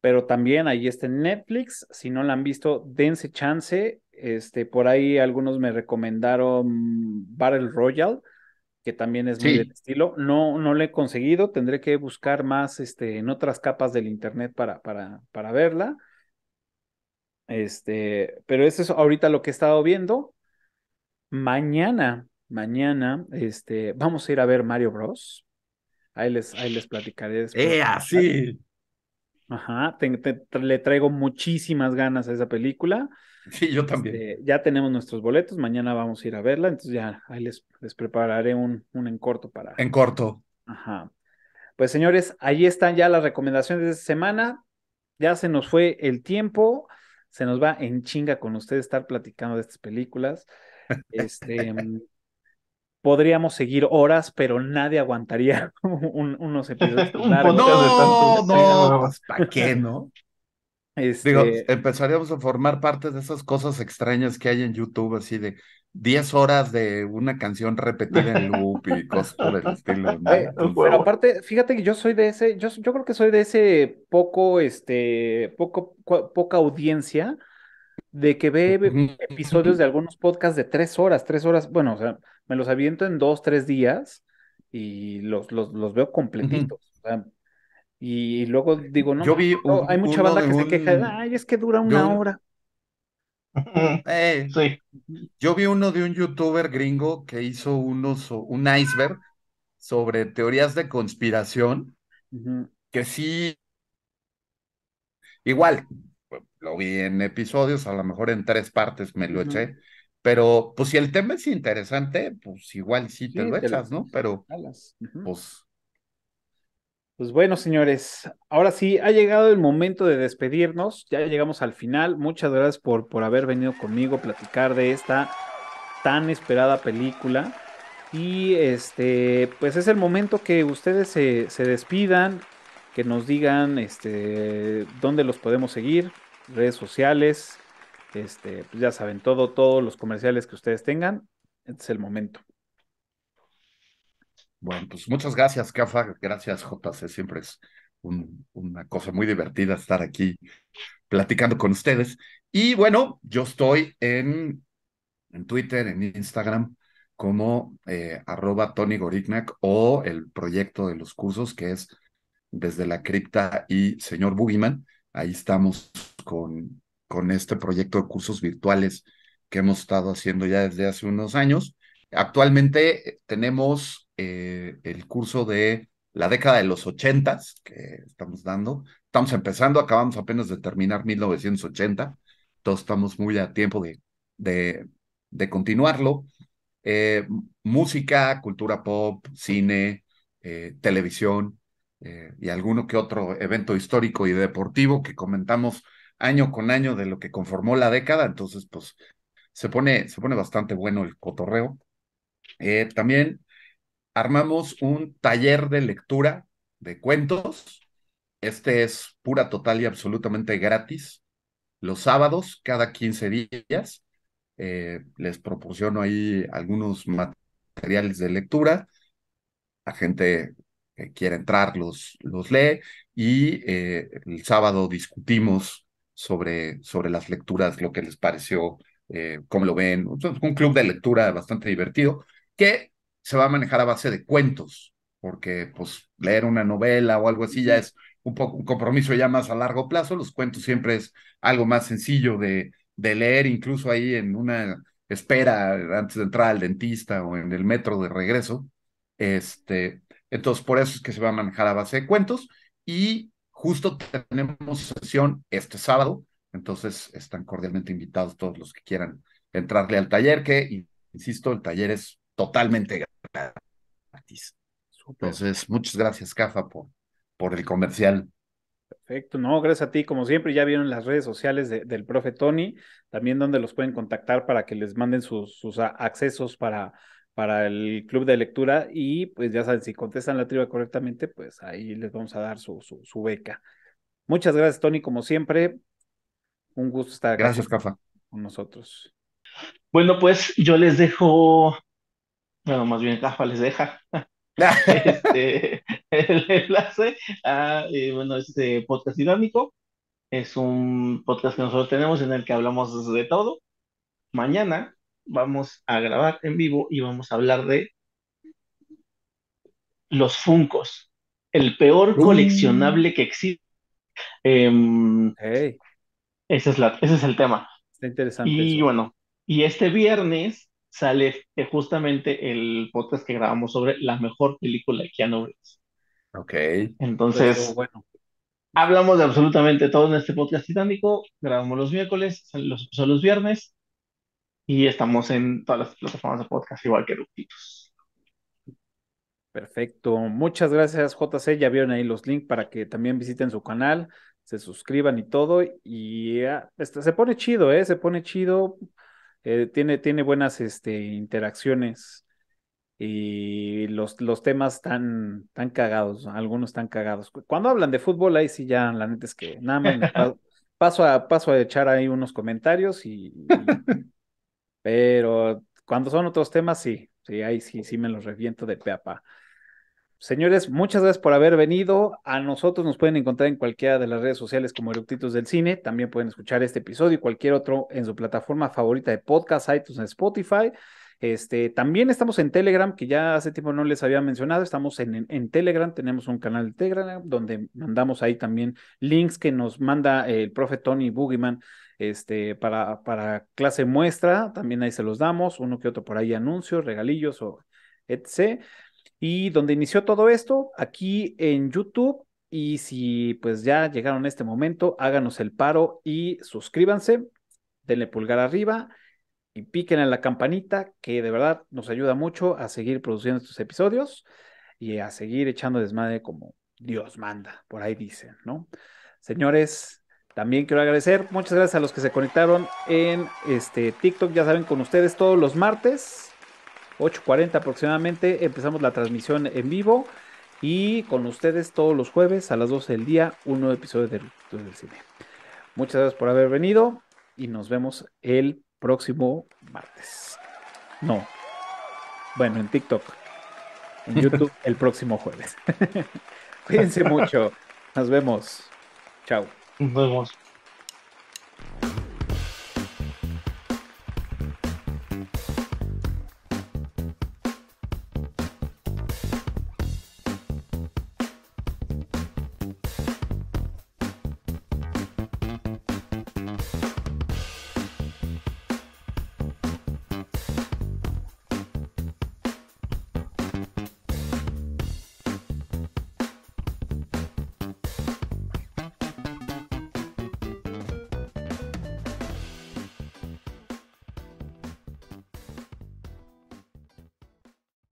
Pero también ahí está en Netflix, si no la han visto, dense chance. Este, por ahí algunos me recomendaron Battle Royal que también es muy del estilo. No, no le he conseguido, tendré que buscar más este, en otras capas del internet para, para, para verla. Este, pero eso es ahorita lo que he estado viendo. Mañana mañana este, vamos a ir a ver Mario Bros. Ahí les, ahí les platicaré ¡Eh, ¡Sí! Ajá, le traigo muchísimas ganas a esa película. Sí, yo también. Este, ya tenemos nuestros boletos, mañana vamos a ir a verla, entonces ya ahí les, les prepararé un, un en corto para. En corto. Ajá. Pues señores, ahí están ya las recomendaciones de esta semana. Ya se nos fue el tiempo, se nos va en chinga con ustedes estar platicando de estas películas. Este, podríamos seguir horas, pero nadie aguantaría unos episodios No, de ¿para qué, no? Este, Digo, empezaríamos a formar parte de esas cosas extrañas que hay en YouTube, así de 10 horas de una canción repetida en loop y cosas por el estilo. pero aparte, fíjate que yo soy de ese, yo, yo creo que soy de ese poco, este, poco, poca audiencia de que ve episodios de algunos podcasts de tres horas, tres horas, bueno, o sea, me los aviento en dos, tres días y los, los, los veo completitos. y, luego digo, no, Yo vi hay mucha banda que se queja, ay, es que dura una hora. Eh, sí. Yo vi uno de un youtuber gringo que hizo unos, un iceberg sobre teorías de conspiración, que sí, igual, lo vi en episodios, a lo mejor en tres partes me lo eché, pero pues si el tema es interesante, pues igual sí te lo echas, ¿no? Pero pues... Pues bueno, señores, ahora sí ha llegado el momento de despedirnos, ya llegamos al final, muchas gracias por, por haber venido conmigo a platicar de esta tan esperada película. Y este, pues es el momento que ustedes se, se despidan, que nos digan este, dónde los podemos seguir, redes sociales, este, pues ya saben, todo, todos los comerciales que ustedes tengan, este es el momento. Bueno, pues muchas gracias, Cafa, gracias, JC, siempre es una cosa muy divertida estar aquí platicando con ustedes. Y bueno, yo estoy en, en Twitter, en Instagram, como eh, arroba Tony Gorignac o el proyecto de los cursos que es desde la cripta y señor boogieman Ahí estamos con, con este proyecto de cursos virtuales que hemos estado haciendo ya desde hace unos años. Actualmente tenemos eh, el curso de la década de los ochentas que estamos dando. Estamos empezando, acabamos apenas de terminar 1980, entonces estamos muy a tiempo de, continuarlo. Eh, música, cultura pop, cine, eh, televisión y alguno que otro evento histórico y deportivo que comentamos año con año de lo que conformó la década, entonces pues se pone, se pone bastante bueno el cotorreo. Eh, también armamos un taller de lectura de cuentos. Este es pura, total y absolutamente gratis. Los sábados, cada 15 días, eh, les proporciono ahí algunos materiales de lectura. La gente que quiere entrar los, los lee y eh, el sábado discutimos sobre, sobre las lecturas, lo que les pareció, como eh, cómo lo ven. Un club de lectura bastante divertido que se va a manejar a base de cuentos, porque pues leer una novela o algo así ya es un poco compromiso ya más a largo plazo. Los cuentos siempre es algo más sencillo de, leer, incluso ahí en una espera antes de entrar al dentista o en el metro de regreso. Este, entonces, por eso es que se va a manejar a base de cuentos y Justo tenemos sesión este sábado, entonces están cordialmente invitados todos los que quieran entrarle al taller, que, insisto, el taller es totalmente gratis. Entonces, muchas gracias, Cafa, por, el comercial. Perfecto, no, gracias a ti. Como siempre, ya vieron las redes sociales del profe Tony, también donde los pueden contactar para que les manden sus accesos para, para el club de lectura y pues ya saben, si contestan la triba correctamente, pues ahí les vamos a dar su, su, beca. Muchas gracias, Tony, como siempre. Un gusto estar gracias, con nosotros. Bueno, pues yo les dejo, bueno, más bien Cafa les deja este, el enlace a, eh, bueno, este podcast dinámico. Es un podcast que nosotros tenemos en el que hablamos de todo. Mañana vamos a grabar en vivo y vamos a hablar de los Funcos, el peor coleccionable que existe. Em, ese, es la, ese es el tema. Está interesante. Y bueno, y este viernes sale eh, justamente el podcast que grabamos sobre la mejor película de Keanu Reeves. Ok. Entonces, bueno. hablamos de absolutamente todo en este podcast titánico. Grabamos los miércoles, son los viernes. Y estamos en todas las plataformas de podcast, igual que Ductitos. Perfecto. Muchas gracias, JC. Ya vieron ahí los links para que también visiten su canal, se suscriban y todo. Y ah, este, se pone chido, ¿eh? Se pone chido. Eh, tiene, tiene buenas este, interacciones y los, los temas están tan cagados, algunos están cagados. Cuando hablan de fútbol, ahí sí ya, la neta es que nada más paso, a, paso a echar ahí unos comentarios y Pero cuando son otros temas, sí, sí, ahí sí, sí me los reviento de peapa. Señores, muchas gracias por haber venido. A nosotros nos pueden encontrar en cualquiera de las redes sociales como Eructitos del Cine. También pueden escuchar este episodio y cualquier otro en su plataforma favorita de podcast, iTunes, Spotify. Este, también estamos en Telegram, que ya hace tiempo no les había mencionado. Estamos en, en, Telegram, tenemos un canal de Telegram donde mandamos ahí también links que nos manda el profe Tony Bugiman este, para, para clase muestra, también ahí se los damos, uno que otro por ahí anuncios, regalillos o etc. Y donde inició todo esto, aquí en YouTube. Y si pues ya llegaron a este momento, háganos el paro y suscríbanse, denle pulgar arriba y piquen en la campanita, que de verdad nos ayuda mucho a seguir produciendo estos episodios y a seguir echando desmadre como Dios manda, por ahí dicen, ¿no? Señores, también quiero agradecer, muchas gracias a los que se conectaron en este TikTok, ya saben, con ustedes todos los martes, 8.40 aproximadamente, empezamos la transmisión en vivo y con ustedes todos los jueves a las 12 del día, un nuevo episodio de del Cine. Muchas gracias por haber venido y nos vemos el próximo martes. No, bueno, en TikTok, en YouTube el próximo jueves. Cuídense mucho, nos vemos. Chao. Vraiment.